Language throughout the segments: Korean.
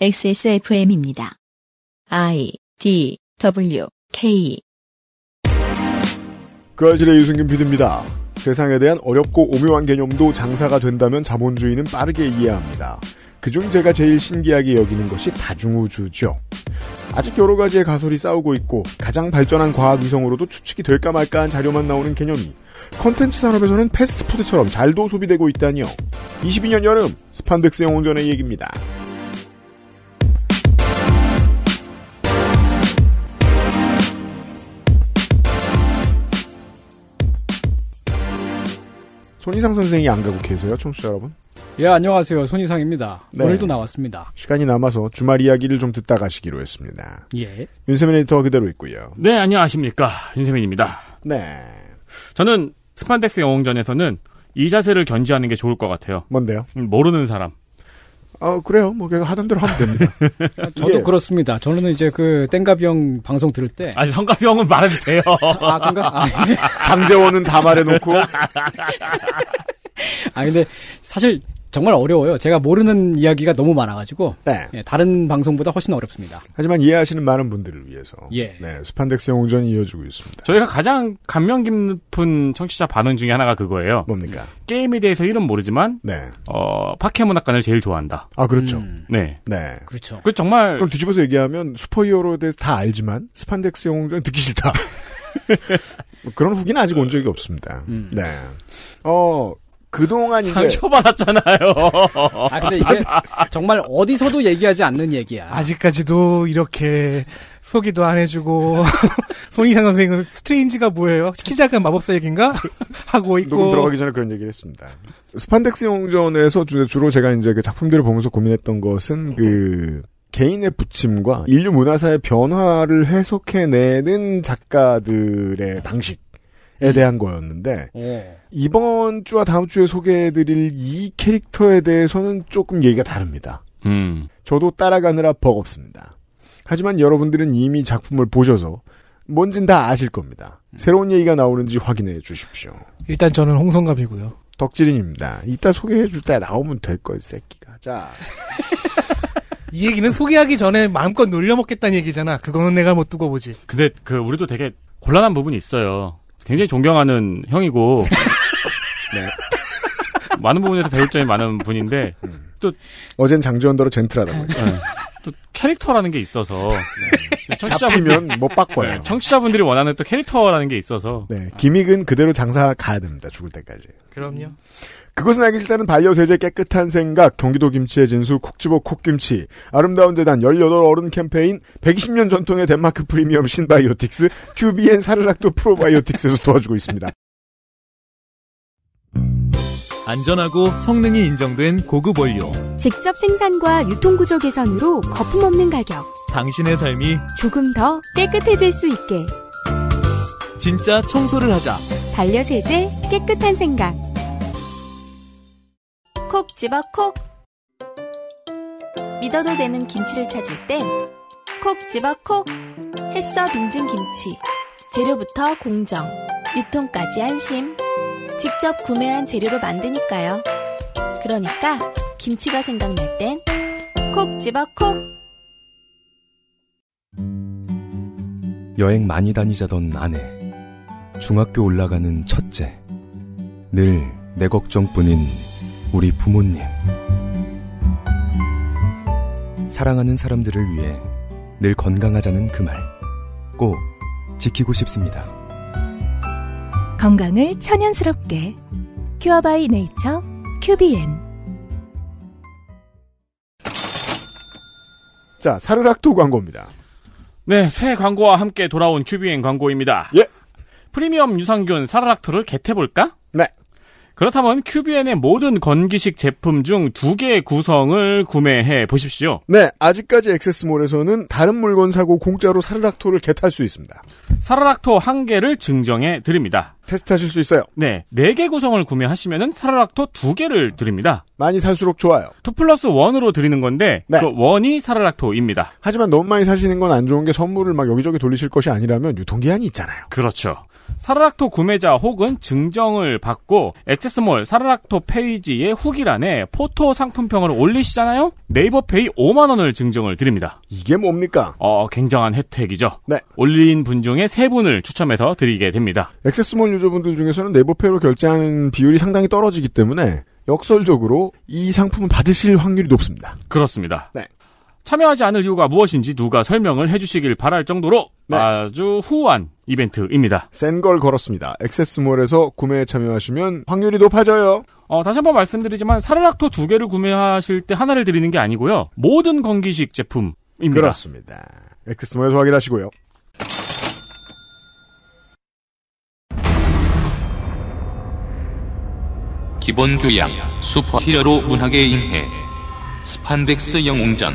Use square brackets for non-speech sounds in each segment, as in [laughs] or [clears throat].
XSFM입니다. I D W K 그 아실의 유승균 PD입니다. 세상에 대한 어렵고 오묘한 개념도 장사가 된다면 자본주의는 빠르게 이해합니다. 그중 제가 제일 신기하게 여기는 것이 다중우주죠. 아직 여러 가지의 가설이 싸우고 있고 가장 발전한 과학 위성으로도 추측이 될까 말까한 자료만 나오는 개념이 컨텐츠 산업에서는 패스트푸드처럼 잘도 소비되고 있다니요. 22년 여름 스판덱스 영웅전의 얘기입니다. 손희상 선생이 안 가고 계세요, 청취자 여러분? 예, 안녕하세요. 손희상입니다. 네. 오늘도 나왔습니다. 시간이 남아서 주말 이야기를 좀 듣다 가시기로 했습니다. 예. 윤세민 에디터 그대로 있고요. 네, 안녕하십니까. 윤세민입니다. 네. 저는 스판덱스 영웅전에서는 이 자세를 견지하는 게 좋을 것 같아요. 뭔데요? 음, 모르는 사람. 아, 그래요. 뭐, 걔가 하던 대로 하면 됩니다. 아, 저도 예. 그렇습니다. 저는 이제 그, 땡가비 형 방송 들을 때. 아니, 성가비 형은 말해도 돼요. 아, 그런가? 아, 예. 장재원은 다 말해놓고. [laughs] 아, 근데, 사실, 정말 어려워요. 제가 모르는 이야기가 너무 많아가지고 네. 예, 다른 방송보다 훨씬 어렵습니다. 하지만 이해하시는 많은 분들을 위해서 예. 네, 스판덱스 영웅전 이어지고 있습니다. 저희가 가장 감명 깊은 청취자 반응 중에 하나가 그거예요. 뭡니까? 게임에 대해서 이름 모르지만 네. 어, 파케문학관을 제일 좋아한다. 아 그렇죠. 음. 네. 네. 그렇죠. 그 정말 그럼 뒤집어서 얘기하면 슈퍼히어로에 대해서 다 알지만 스판덱스 영웅전 듣기 싫다. [laughs] 그런 후기는 아직 온 적이 없습니다. 음. 네. 어, 그동안 상처받았잖아요. [laughs] 아, 근데 이게 정말 어디서도 얘기하지 않는 얘기야. 아직까지도 이렇게 소개도 안 해주고 송이상 선생은 님 스트레인지가 뭐예요? 키 작은 마법사 얘긴가 [laughs] 하고 있고 녹음 들어가기 전에 그런 얘기를 했습니다. 스판덱스 용전에서 주로 제가 이제 그 작품들을 보면서 고민했던 것은 그 개인의 부침과 인류 문화사의 변화를 해석해내는 작가들의 방식. 에 대한 거였는데 예. 이번 주와 다음 주에 소개해드릴 이 캐릭터에 대해서는 조금 얘기가 다릅니다. 음. 저도 따라가느라 버겁습니다. 하지만 여러분들은 이미 작품을 보셔서 뭔진 다 아실 겁니다. 새로운 얘기가 나오는지 확인해 주십시오. 일단 저는 홍성갑이고요. 덕질인입니다. 이따 소개해 줄때 나오면 될걸 새끼가. 자. [laughs] 이 얘기는 소개하기 전에 마음껏 놀려먹겠다는 얘기잖아. 그거는 내가 못 두고 보지. 근데 그 우리도 되게 곤란한 부분이 있어요. 굉장히 존경하는 형이고 [laughs] 네. 많은 부분에서 배울 점이 많은 분인데 음. 또 어젠 장지원더러 젠틀하다고 네. 또 캐릭터라는 게 있어서 네. 청취자분이면못 바꿔요. 네, 청취자분들이 원하는 또 캐릭터라는 게 있어서 네, 김익은 그대로 장사 가야 됩니다. 죽을 때까지. 그럼요. 그것은 알기 싫다는 반려세제 깨끗한 생각, 경기도 김치의 진수, 콕지버 콕김치, 아름다운 재단 18어른 캠페인, 120년 전통의 덴마크 프리미엄 신바이오틱스, 큐비엔 사르락도 프로바이오틱스에서 도와주고 있습니다. 안전하고 성능이 인정된 고급 원료. 직접 생산과 유통구조 개선으로 거품 없는 가격. 당신의 삶이 조금 더 깨끗해질 수 있게. 진짜 청소를 하자. 반려세제 깨끗한 생각. 콕 집어 콕 믿어도 되는 김치를 찾을 땐 콕 집어 콕햇어 빙진 김치 재료부터 공정 유통까지 안심 직접 구매한 재료로 만드니까요 그러니까 김치가 생각날 땐콕 집어 콕 여행 많이 다니자던 아내 중학교 올라가는 첫째 늘 내 걱정뿐인 우리 부모님. 사랑하는 사람들을 위해 늘 건강하자는 그 말. 꼭 지키고 싶습니다. 건강을 천연스럽게. 큐어바이 네이처 큐비엔. 자, 사르락토 광고입니다. 네, 새 광고와 함께 돌아온 큐비엔 광고입니다. 예. 프리미엄 유산균 사르락토를 겟해볼까? 네. 그렇다면 큐비엔의 모든 건기식 제품 중 두 개의 구성을 구매해 보십시오. 네, 아직까지 액세스몰에서는 다른 물건 사고 공짜로 사르락토를 개탈 수 있습니다. 사르락토 한 개를 증정해 드립니다. 테스트하실 수 있어요. 네, 네 개 구성을 구매하시면은 사르락토 두 개를 드립니다. 많이 살수록 좋아요. 2 플러스 1으로 드리는 건데 네. 그 1이 사르락토입니다. 하지만 너무 많이 사시는 건 안 좋은 게 선물을 막 여기저기 돌리실 것이 아니라면 유통기한이 있잖아요. 그렇죠. 사르락토 구매자 혹은 증정을 받고 액세스몰 사르락토 페이지의 후기란에 포토 상품평을 올리시잖아요? 네이버 페이 5만원을 증정을 드립니다. 이게 뭡니까? 어, 굉장한 혜택이죠. 네. 올린 분 중에 세 분을 추첨해서 드리게 됩니다. 액세스몰 유저분들 중에서는 네이버 페이로 결제하는 비율이 상당히 떨어지기 때문에 역설적으로 이 상품을 받으실 확률이 높습니다. 그렇습니다. 네. 참여하지 않을 이유가 무엇인지 누가 설명을 해주시길 바랄 정도로 네. 아주 후한 이벤트입니다. 센 걸 걸었습니다. 액세스몰에서 구매에 참여하시면 확률이 높아져요. 어, 다시 한번 말씀드리지만 사르락토 두 개를 구매하실 때 하나를 드리는 게 아니고요. 모든 건기식 제품입니다. 그렇습니다. 액세스몰에서 확인하시고요. 기본 교양, 슈퍼히어로 문학의 인해, 스판덱스 영웅전.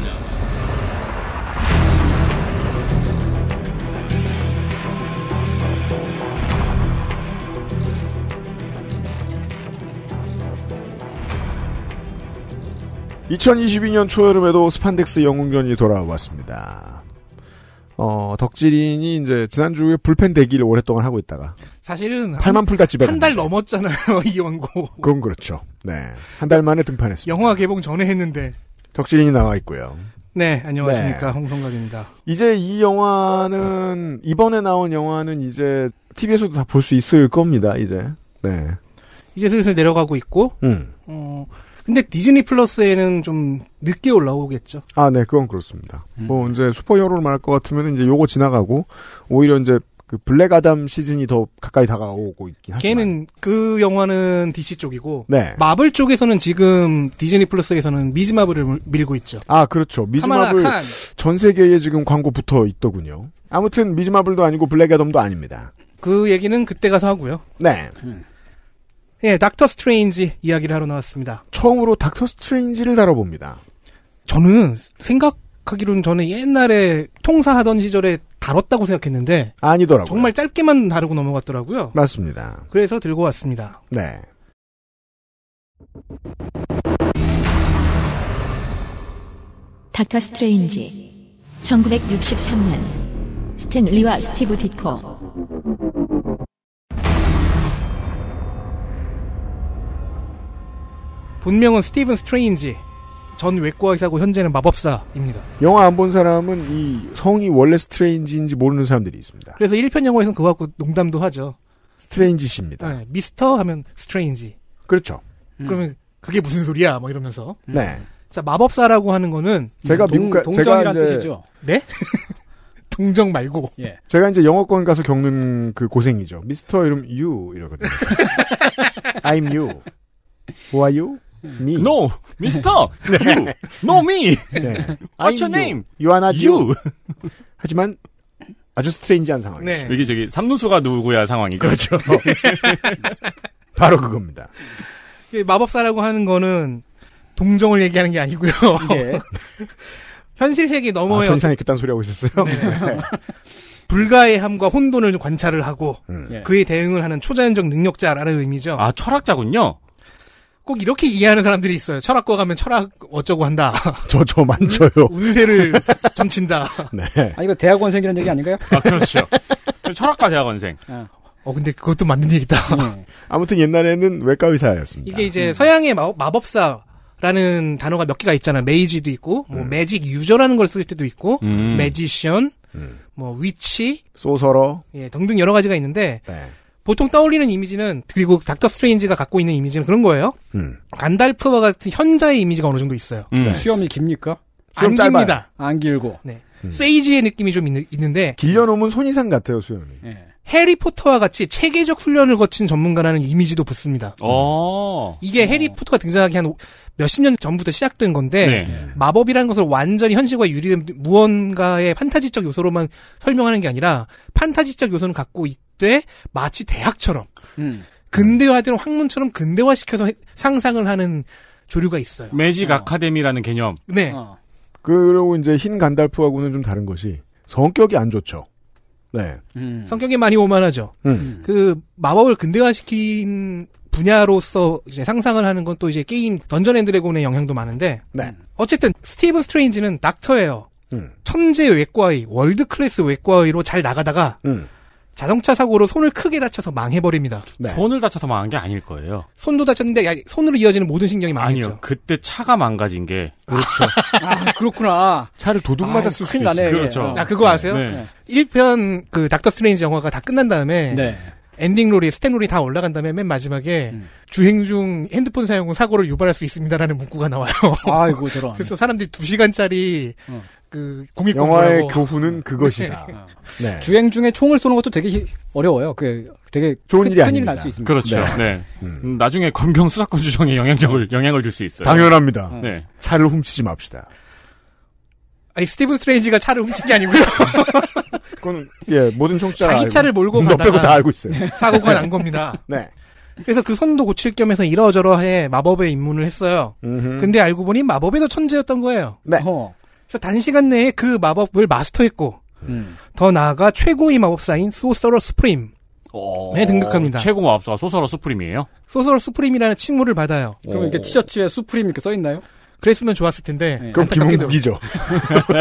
2022년 초여름에도 스판덱스 영웅전이 돌아왔습니다. 어, 덕질인이 이제 지난주에 불펜 대기를 오랫동안 하고 있다가 사실은 8만 풀다 집에 한 달 넘었잖아요 [laughs] 이 원고. 그건 그렇죠. 네, 한 달 만에 등판했습니다. 영화 개봉 전에 했는데 덕질인이 나와 있고요. 네, 안녕하십니까 네. 홍성각입니다 이제 이 영화는 이번에 나온 영화는 이제 TV에서도 다 볼 수 있을 겁니다. 이제 네. 이제 슬슬 내려가고 있고, 음. 어, 근데 디즈니 플러스에는 좀 늦게 올라오겠죠. 아, 네, 그건 그렇습니다. 음. 뭐 이제 슈퍼히어로를 말할 것 같으면 이제 요거 지나가고 오히려 이제 그 블랙 아담 시즌이 더 가까이 다가오고 있긴 하지만 걔는 그 영화는 DC 쪽이고 네. 마블 쪽에서는 지금 디즈니 플러스에서는 미즈 마블을 밀고 있죠. 아 그렇죠. 미즈 마블 전 세계에 지금 광고 붙어 있더군요. 아무튼 미즈 마블도 아니고 블랙 아담도 아닙니다. 그 얘기는 그때 가서 하고요. 네. 음. 예, 닥터 스트레인지 이야기를 하러 나왔습니다. 처음으로 닥터 스트레인지를 다뤄봅니다. 저는 생각하기로는 저는 옛날에 통사하던 시절에 다뤘다고 생각했는데 아니더라고요. 정말 짧게만 다루고 넘어갔더라고요. 맞습니다. 그래서 들고 왔습니다. 네. 닥터 스트레인지 1963년 스탠리와 스티브 디코 본명은 스티븐 스트레인지 전 외과의사고 현재는 마법사입니다. 영화 안 본 사람은 이 성이 원래 스트레인지인지 모르는 사람들이 있습니다. 그래서 1편 영화에서는 그거 갖고 농담도 하죠. 스트레인지 십니다 네, 미스터 하면 스트레인지. 그렇죠. 음. 그러면 그게 무슨 소리야? 뭐 이러면서. 음. 네. 자, 마법사라고 하는 거는 제가 동, 미국 가, 동정이란 제가 이제, 뜻이죠. 네? [laughs] 동정 말고. 예. 제가 이제 영어권 가서 겪는 그 고생이죠. 미스터 이름 유 이러거든요. [laughs] I'm you. Who are you? 니. No, Mister, 네. you, no me. 네. What's your name? You are not you. 하지만 아주 스트레인지한 상황이죠. 네. 여기 저기 삼루수가 누구야 상황이죠. 그렇죠. [laughs] 바로 그겁니다. 마법사라고 하는 거는 동정을 얘기하는 게 아니고요. 네. [laughs] 현실 세계 넘어요. 아, 현상이 그딴 소리 하고 있었어요. 네. 네. 불가의 함과 혼돈을 관찰을 하고 음. 네. 그에 대응을 하는 초자연적 능력자라는 의미죠. 아 철학자군요. 꼭 이렇게 이해하는 사람들이 있어요. 철학과 가면 철학 어쩌고 한다. [laughs] 저, 저 만져요. 음, 운, 세를 점친다. [laughs] 네. 아, 이거 대학원생이라는 얘기 아닌가요? 아, 그렇죠. 철학과 대학원생. 네. 어. 근데 그것도 맞는 얘기다. 네. 아무튼 옛날에는 외과 의사였습니다. 이게 이제 음. 서양의 마, 마법사, 라는 단어가 몇 개가 있잖아요. 메이지도 있고, 뭐 음. 매직 유저라는 걸 쓸 때도 있고, 음. 매지션, 음. 뭐 위치, 소설어, 예 등등 여러 가지가 있는데 네. 보통 떠올리는 이미지는 그리고 닥터 스트레인지가 갖고 있는 이미지는 그런 거예요. 음. 간달프와 같은 현자의 이미지가 어느 정도 있어요. 음. 네. 수염이 깁니까? 수염 안 짧아요. 니다안 길고. 네. 음. 세이지의 느낌이 좀 있, 는데 길려놓으면 손이상 같아요 수염이. 네. 해리포터와 같이 체계적 훈련을 거친 전문가라는 이미지도 붙습니다. 오. 어. 이게 해리포터가 어. 등장하기 한 몇십 년 전부터 시작된 건데 네. 마법이라는 것을 완전히 현실과 유리된 무언가의 판타지적 요소로만 설명하는 게 아니라 판타지적 요소는 갖고 있되 마치 대학처럼 음. 근대화된 학문처럼 근대화시켜서 상상을 하는 조류가 있어요. 매직 어. 아카데미라는 개념. 네. 어. 그리고 이제 흰 간달프하고는 좀 다른 것이 성격이 안 좋죠. 네. 음. 성격이 많이 오만하죠. 음. 그 마법을 근대화시킨 분야로서 이제 상상을 하는 건 또 이제 게임 던전 앤 드래곤의 영향도 많은데 네. 어쨌든 스티븐 스트레인지는 닥터예요. 음. 천재 외과의 월드 클래스 외과의로 잘 나가다가 음. 자동차 사고로 손을 크게 다쳐서 망해버립니다. 네. 손을 다쳐서 망한 게 아닐 거예요. 손도 다쳤는데 손으로 이어지는 모든 신경이 망했죠. 아니요. 그때 차가 망가진 게 그렇죠. [laughs] 아, 그렇구나. 차를 도둑 맞았을 아, 수도 있어요. 그렇죠. 아, 그거 아세요? 네. 네. 1편 그 닥터 스트레인지 영화가 다 끝난 다음에 네. 엔딩 롤이 스탠 롤이 다 올라간 다음에 맨 마지막에 음. 주행 중 핸드폰 사용 은 사고를 유발할 수 있습니다라는 문구가 나와요. 아이고 저런. [laughs] 그래서 사람들이 2 시간짜리 어. 그 공익 영화의 교훈은 네. 그것이다. 네. 아. 네. 주행 중에 총을 쏘는 것도 되게 어려워요. 그 되게 좋은 일이 큰일 날수 있습니다. 그렇죠. 네. 네. 음. 음 나중에 검경 수사권 조정에 영향력을 영향을 줄 수 있어요. 당연합니다. 네. 네. 차를 훔치지 맙시다. 아니 스티븐 스트레인지가 차를 훔친 게 아니고요. [laughs] 그건 예 모든 청자 자기 알고, 몰고 가다가 빼고 다 알고 있어요. [laughs] 사고가 난 겁니다. 네. 그래서 그 선도 고칠 겸해서 이러저러해 마법의 입문을 했어요. 음흠. 근데 알고 보니 마법에도 천재였던 거예요. 네. 어허. 그래서 단시간 내에 그 마법을 마스터했고 음. 더 나아가 최고의 마법사인 소서러 스프림. 에 등극합니다. 최고 마법사 소서러 스프림이에요? 소서러 스프림이라는 칭호를 받아요. 그럼 이렇게 티셔츠에 스프림 이렇게 써 있나요? 그랬으면 좋았을 텐데. 네. 그럼 김웅국이죠.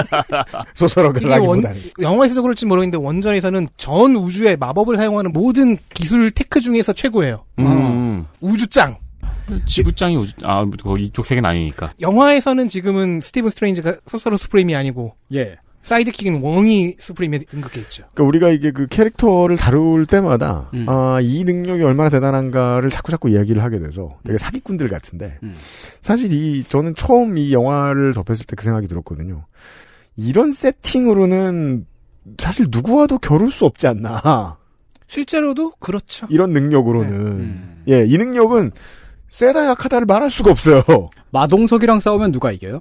[laughs] 소서어가나기보다 영화에서도 그럴지 모르겠는데 원전에서는 전 우주의 마법을 사용하는 모든 기술 테크 중에서 최고예요. 음. 음. 우주짱. 음. 지구장이 아, 이쪽 세계는 아니니까. 영화에서는 지금은 스티븐 스트레인지가 소설로 스프림이 아니고. 예. 사이드킥인 웡이스프림에 등극해 있죠. 그러니까 우리가 이게 그 캐릭터를 다룰 때마다 음. 아, 이 능력이 얼마나 대단한가를 자꾸 자꾸 이야기를 하게 돼서 되게 사기꾼들 같은데 음. 사실 이 저는 처음 이 영화를 접했을 때 그 생각이 들었거든요. 이런 세팅으로는 사실 누구와도 겨룰 수 없지 않나. 실제로도 그렇죠. 이런 능력으로는 네. 음. 예이 능력은 세다 약하다를 말할 수가 없어요. [laughs] 마동석이랑 싸우면 누가 이겨요?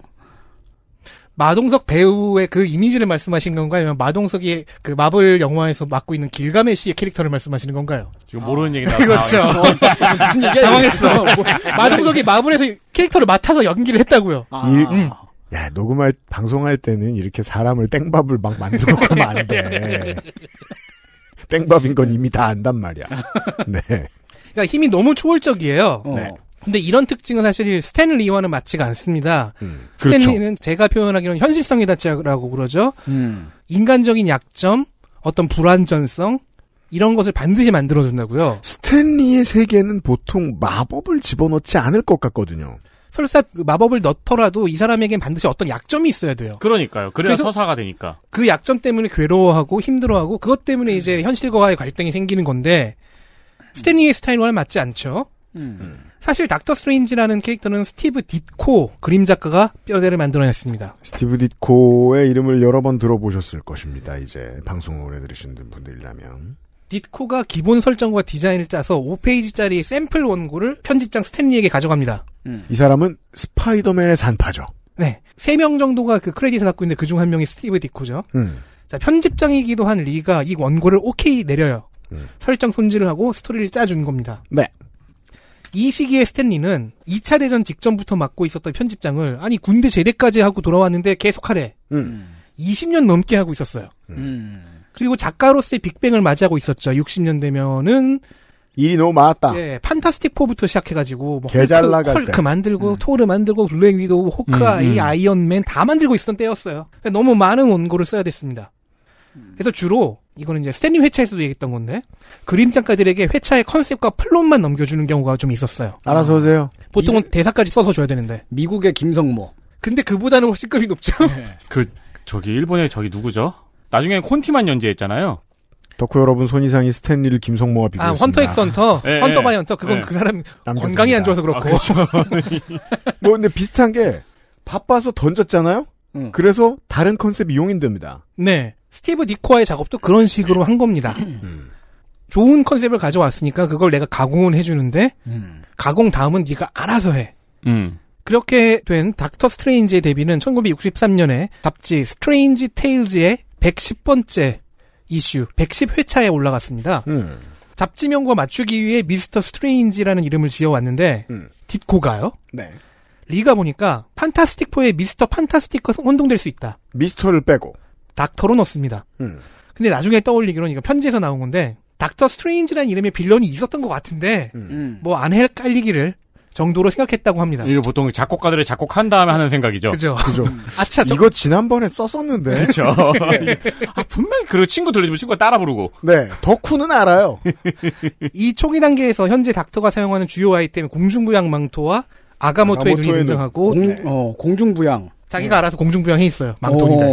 마동석 배우의 그 이미지를 말씀하신 건가요? 아니면 마동석이 그 마블 영화에서 맡고 있는 길가메시의 캐릭터를 말씀하시는 건가요? 지금 모르는 얘기 나왔어. 그렇죠. 아, [laughs] 무슨 얘기야? 당황했어. 뭐, 뭐, 마동석이 마블에서 캐릭터를 맡아서 연기를 했다고요. 아. 일, 음. 야 녹음할 방송할 때는 이렇게 사람을 땡밥을 막 만들고 가면 안 돼. [laughs] 땡밥인 건 이미 다 안단 말이야. 네. 그러니까 힘이 너무 초월적이에요. 어. 네. 근데 이런 특징은 사실 스탠리와는 맞지가 않습니다. 음, 스탠리는 그렇죠. 제가 표현하기로는 현실성의 다치라고 그러죠. 음. 인간적인 약점, 어떤 불완전성 이런 것을 반드시 만들어준다고요. 스탠리의 세계는 보통 마법을 집어넣지 않을 것 같거든요. 설사 그 마법을 넣더라도 이사람에게는 반드시 어떤 약점이 있어야 돼요. 그러니까요. 그래야 서사가 되니까. 그 약점 때문에 괴로워하고 힘들어하고 그것 때문에 음. 이제 현실과의 갈등이 생기는 건데 스탠리의 스타일과는 맞지 않죠. 음. 음. 사실 닥터 스트레인지라는 캐릭터는 스티브 디코 그림 작가가 뼈대를 만들어냈습니다. 스티브 디코의 이름을 여러 번 들어보셨을 것입니다. 이제 방송을 해드리신 분들이라면. 디코가 기본 설정과 디자인을 짜서 5페이지짜리 샘플 원고를 편집장 스탠리에게 가져갑니다. 음. 이 사람은 스파이더맨의 산파죠. 네. 3명 정도가 그 크레딧을 갖고 있는데 그 중 한 명이 스티브 디코죠. 음. 자, 편집장이기도 한 리가 이 원고를 오케이 내려요. 음. 설정 손질을 하고 스토리를 짜준 겁니다. 네. 이 시기에 스탠리는 2차 대전 직전부터 맡고 있었던 편집장을 아니 군대 제대까지 하고 돌아왔는데 계속하래. 음. 20년 넘게 하고 있었어요. 음. 그리고 작가로서의 빅뱅을 맞이하고 있었죠. 60년 되면은 일이 너무 많았다. 예, 판타스틱 4부터 시작해가지고 뭐 개잘 나갈 헐크, 헐크 만들고 음. 토르 만들고 블랙 위도우, 호크아이, 음, 음, 음. 아이언맨 다 만들고 있었던 때였어요. 그러니까 너무 많은 원고를 써야 됐습니다. 그래서 주로 이거는 이제 스탠리 회차에서도 얘기했던 건데 그림 작가들에게 회차의 컨셉과 플롯만 넘겨주는 경우가 좀 있었어요. 알아서 오세요. 아. 보통은 이... 대사까지 써서 줘야 되는데 미국의 김성모. 근데 그보다는 훨씬 급이 높죠. 네. [laughs] 그 저기 일본의 저기 누구죠? 나중에 콘티만 연재했잖아요. 덕후 여러분 손이상이 스탠리를 김성모와 아, 비교했습니다. 아, 헌터 엑스 헌터, 네, 예, 예. 헌터 바이 헌터 그건 네. 그 사람 남자입니다. 건강이 안 좋아서 그렇고. 아, 그렇죠. [laughs] 뭐 근데 비슷한 게 바빠서 던졌잖아요. 음. 그래서 다른 컨셉이 용인됩니다. 네. 스티브 니코와의 작업도 그런 식으로 한 겁니다. 좋은 컨셉을 가져왔으니까 그걸 내가 가공은 해주는데 음. 가공 다음은 네가 알아서 해. 음. 그렇게 된 닥터 스트레인지의 데뷔는 1963년에 잡지 스트레인지 테일즈의 110번째 이슈, 110회차에 올라갔습니다. 잡지명과 맞추기 위해 미스터 스트레인지라는 이름을 지어왔는데 음. 딛코가요 네. 리가 보니까 판타스틱4의 미스터 판타스틱과 혼동될 수 있다. 미스터를 빼고. 닥터로 넣습니다. 음. 근데 나중에 떠올리기로는 이거 편지에서 나온 건데 닥터 스트레인지라는 이름의 빌런이 있었던 것 같은데 음. 음. 뭐안 헷갈리기를 정도로 생각했다고 합니다. 이거 보통 작곡가들의 작곡한 다음에 하는 생각이죠. 그죠. [laughs] 아차. 저... 이거 지난번에 썼었는데. 그죠. [laughs] 아, 분명히 그 친구 들려주면 친구가 따라 부르고. 네. 덕후는 알아요. [laughs] 이 초기 단계에서 현재 닥터가 사용하는 주요 아이템 공중부양 망토와 아가모토의 눈이 등장하고 공, 네. 어, 공중부양. 자기가 네. 알아서 공중부양 해 있어요. 망토니다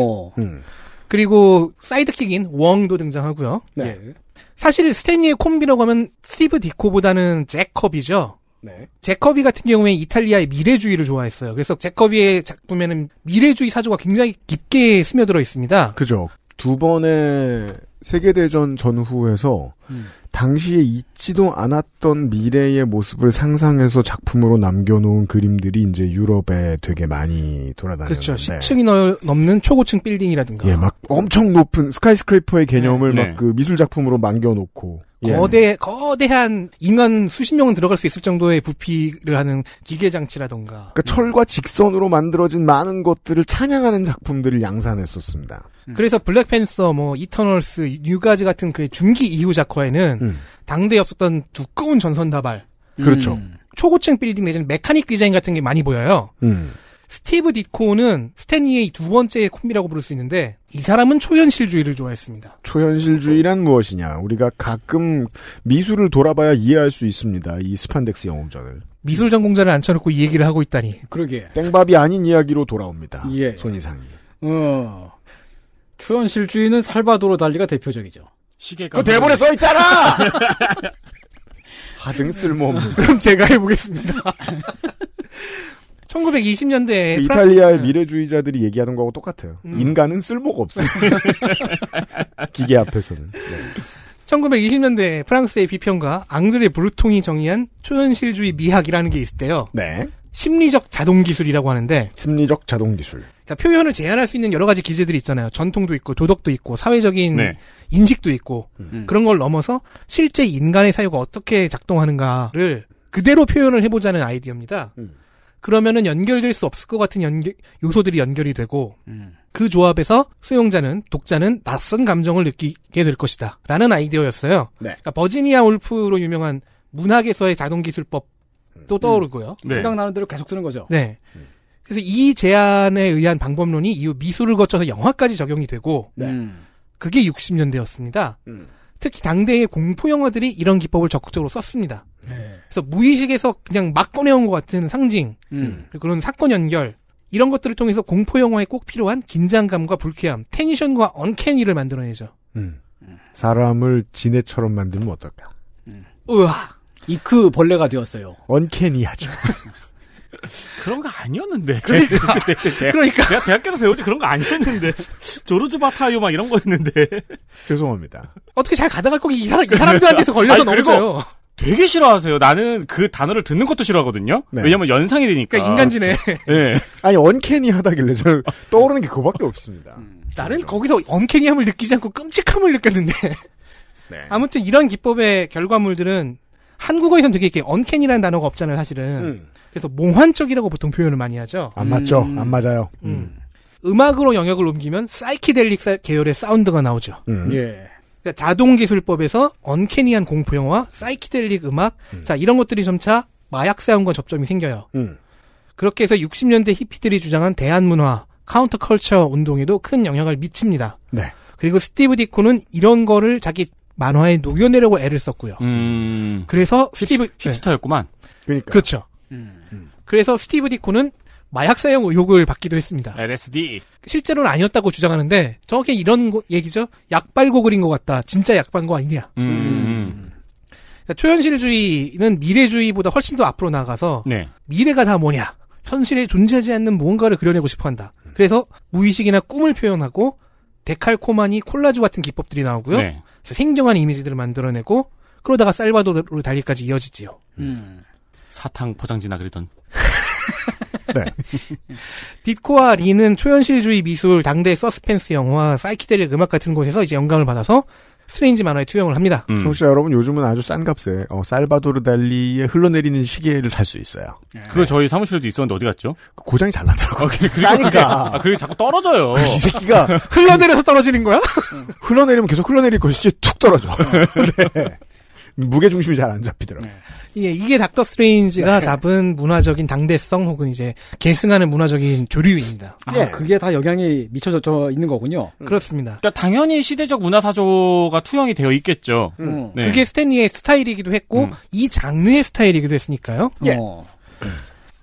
그리고 사이드킥인 웡도 등장하고요. 네. 예. 사실 스탠리의 콤비라고 하면 스티브 디코보다는 제컵이죠. 네. 제커비 같은 경우에 이탈리아의 미래주의를 좋아했어요. 그래서 제커비의 작품에는 미래주의 사조가 굉장히 깊게 스며들어 있습니다. 그죠. 두 번의 세계대전 전후에서 음. 당시에 있지도 않았던 미래의 모습을 상상해서 작품으로 남겨놓은 그림들이 이제 유럽에 되게 많이 돌아다니는데 그렇죠. 10층이 넘는 초고층 빌딩이라든가. 예, 막 엄청 높은 스카이스크레이퍼의 개념을 네. 막그 네. 미술 작품으로 남겨놓고. 예. 거대 예. 거대한 인원 수십 명은 들어갈 수 있을 정도의 부피를 하는 기계 장치라던가. 그러니까 철과 직선으로 만들어진 많은 것들을 찬양하는 작품들을 양산했었습니다. 음. 그래서 블랙팬서, 뭐 이터널스, 뉴가즈 같은 그 중기 이후 작화에는 음. 당대에 없었던 두꺼운 전선 다발, 음. 그렇죠. 음. 초고층 빌딩 내지는 메카닉 디자인 같은 게 많이 보여요. 스티브 디코는 스탠리의 두 번째 콤비라고 부를 수 있는데 이 사람은 초현실주의를 좋아했습니다. 초현실주의란 무엇이냐? 우리가 가끔 미술을 돌아봐야 이해할 수 있습니다. 이 스판덱스 영웅전을. 미술 전공자를 앉혀놓고 이 얘기를 하고 있다니. 그러게. 땡밥이 아닌 이야기로 돌아옵니다. 예. 손이상이. 어. 출연 실주인은 살바도르 달리가 대표적이죠. 시계가. 그 대본에 써 있잖아. [laughs] 하등 쓸모없는. 그럼 제가 해보겠습니다. 1920년대에 그 이탈리아의 네. 미래주의자들이 얘기하는 거하고 똑같아요. 음. 인간은 쓸모가 없어요. [laughs] 기계 앞에서는. 네. 1920년대 프랑스의 비평가 앙드레 브루통이 정의한 초현실주의 미학이라는 게 있을 때요. 네. 심리적 자동기술이라고 하는데 심리적 자동기술. 그러니까 표현을 제한할 수 있는 여러 가지 기제들이 있잖아요. 전통도 있고 도덕도 있고 사회적인 네. 인식도 있고 음. 음. 그런 걸 넘어서 실제 인간의 사유가 어떻게 작동하는가를 그대로 표현을 해보자는 아이디어입니다. 음. 그러면은 연결될 수 없을 것 같은 연결, 요소들이 연결이 되고 음. 그 조합에서 수용자는 독자는 낯선 감정을 느끼게 될 것이다. 라는 아이디어였어요. 네. 그러니까 버지니아 울프로 유명한 문학에서의 자동기술법 또 음. 떠오르고요. 네. 생각나는 대로 계속 쓰는 거죠. 네. 음. 그래서 이 제안에 의한 방법론이 이후 미술을 거쳐서 영화까지 적용이 되고 네. 음. 그게 60년대였습니다. 음. 특히 당대의 공포 영화들이 이런 기법을 적극적으로 썼습니다. 네. 그래서 무의식에서 그냥 막 꺼내온 것 같은 상징, 음. 그런 사건 연결 이런 것들을 통해서 공포 영화에 꼭 필요한 긴장감과 불쾌함, 텐션과 언캐니를 만들어내죠. 음. 음. 사람을 지네처럼 만들면 어떨까? 우와. 이크 그 벌레가 되었어요. 언캐니하죠. [laughs] 그런 거 아니었는데. [laughs] 그러니까. [laughs] 그러니까. 대학교에서 배우지 그런 거 아니었는데. 조르주 바타요 막 이런 거였는데. [laughs] 죄송합니다. 어떻게 잘 가다가 꼭이 사람, 이 사람들한테서 걸려서 넘어져요. 되게 싫어하세요. 나는 그 단어를 듣는 것도 싫어하거든요. 네. 왜냐면 연상이 되니까. 그러니까 인간지네. 네. 아니 언캐니 하다길래 저 떠오르는 게 그거밖에 없습니다. 음, 나는 그렇죠. 거기서 언캐니함을 느끼지 않고 끔찍함을 느꼈는데. 네. 아무튼 이런 기법의 결과물들은 한국어에선 되게 이렇게 언캐니라는 단어가 없잖아요, 사실은. 음. 그래서 몽환적이라고 보통 표현을 많이 하죠. 안 맞죠. 음. 안 맞아요. 음. 음. 악으로 영역을 옮기면 사이키델릭 계열의 사운드가 나오죠. 음. 예. 그러니까 자동기술법에서 언캐니한 공포영화, 사이키델릭 음악, 음. 자 이런 것들이 점차 마약 사용과 접점이 생겨요. 음. 그렇게 해서 60년대 히피들이 주장한 대한문화, 카운터컬처 운동에도 큰 영향을 미칩니다. 네. 그리고 스티브 디코는 이런 거를 자기 만화에 녹여내려고 애를 썼고요. 음. 그래서 스티브 힙, 힙스터였구만. 네. 그러니까. 그렇죠. 음. 음. 그래서 스티브 디코는 마약 사용 의혹을 받기도 했습니다. LSD. 실제로는 아니었다고 주장하는데 정확히 이런 거, 얘기죠. 약발고 그린 것 같다. 진짜 약반 거 아니냐. 음. 음. 그러니까 초현실주의는 미래주의보다 훨씬 더 앞으로 나아가서 네. 미래가 다 뭐냐. 현실에 존재하지 않는 무언가를 그려내고 싶어한다. 그래서 무의식이나 꿈을 표현하고 데칼코마니 콜라주 같은 기법들이 나오고요. 네. 생경한 이미지들을 만들어내고 그러다가 살바도르 달리까지 이어지지요. 음. 사탕 포장지나 그리던 네. [laughs] 디코와 리는 초현실주의 미술, 당대 서스펜스 영화, 사이키델릭 음악 같은 곳에서 이제 영감을 받아서 스트레인지 만화에 투영을 합니다. 음. 청취자 음. 여러분, 요즘은 아주 싼 값에 어, 살바도르 달리에 흘러내리는 시계를 살 수 있어요. 네. 그거 저희 사무실에도 있었는데 어디 갔죠? 그 고장이 잘 났더라고요. 아, 러니까 아, 그게 자꾸 떨어져요. 아, 이 새끼가 [laughs] 흘러내려서 떨어지는 거야? [laughs] 흘러내리면 계속 흘러내릴 것이지 툭 떨어져. 네. 네. 무게 중심이 잘 안 잡히더라고요. 네. 예, 이게 닥터 스트레인지가 네. 잡은 문화적인 당대성 혹은 이제 계승하는 문화적인 조류입니다. 아, 예. 그게 다 영향이 미쳐져 있는 거군요. 음. 그렇습니다. 그러니까 당연히 시대적 문화 사조가 투영이 되어 있겠죠. 음. 음. 네. 그게 스탠리의 스타일이기도 했고 음. 이 장르의 스타일이기도 했으니까요. 예. 어.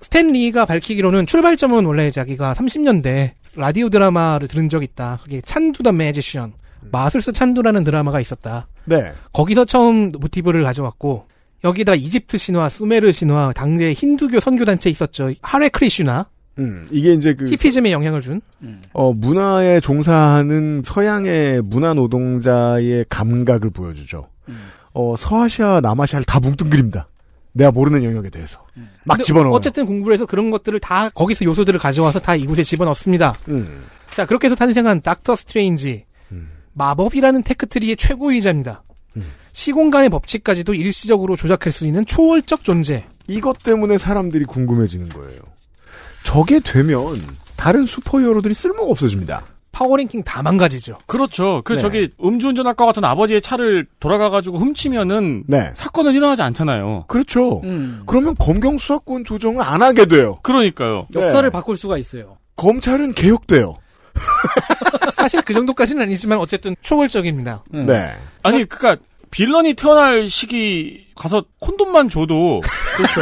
스탠리가 밝히기로는 출발점은 원래 자기가 30년대 라디오 드라마를 들은 적 있다. 그게 찬두 더 매지션. 마술사 찬두라는 드라마가 있었다. 네. 거기서 처음 모티브를 가져왔고 여기다 이집트 신화, 수메르 신화, 당대 힌두교 선교 단체 있었죠. 하레 크리슈나. 음, 이게 이제 그 히피즘에 영향을 준 음. 어, 문화에 종사하는 서양의 문화 노동자의 감각을 보여주죠. 음. 어, 서아시아, 남아시아를 다 뭉뚱그립니다. 내가 모르는 영역에 대해서 음. 막 집어넣어. 어쨌든 공부를 해서 그런 것들을 다 거기서 요소들을 가져와서 다 이곳에 집어넣습니다. 음. 자, 그렇게 해서 탄생한 닥터 스트레인지, 마법이라는 테크트리의 최고의자입니다 음. 시공간의 법칙까지도 일시적으로 조작할 수 있는 초월적 존재. 이것 때문에 사람들이 궁금해지는 거예요. 저게 되면 다른 슈퍼히어로들이 쓸모가 없어집니다. 파워랭킹 다 망가지죠. 그렇죠. 그 네. 저기 음주운전 할것 같은 아버지의 차를 돌아가가지고 훔치면은 네. 사건은 일어나지 않잖아요. 그렇죠. 음. 그러면 검경 수사권 조정을 안 하게 돼요. 그러니까요. 역사를 네. 바꿀 수가 있어요. 검찰은 개혁돼요. [laughs] 사실 그 정도까지는 아니지만 어쨌든 초월적입니다. 음. 네. 아니 그러니까 빌런이 태어날 시기 가서 콘돔만 줘도 [laughs] 그렇죠.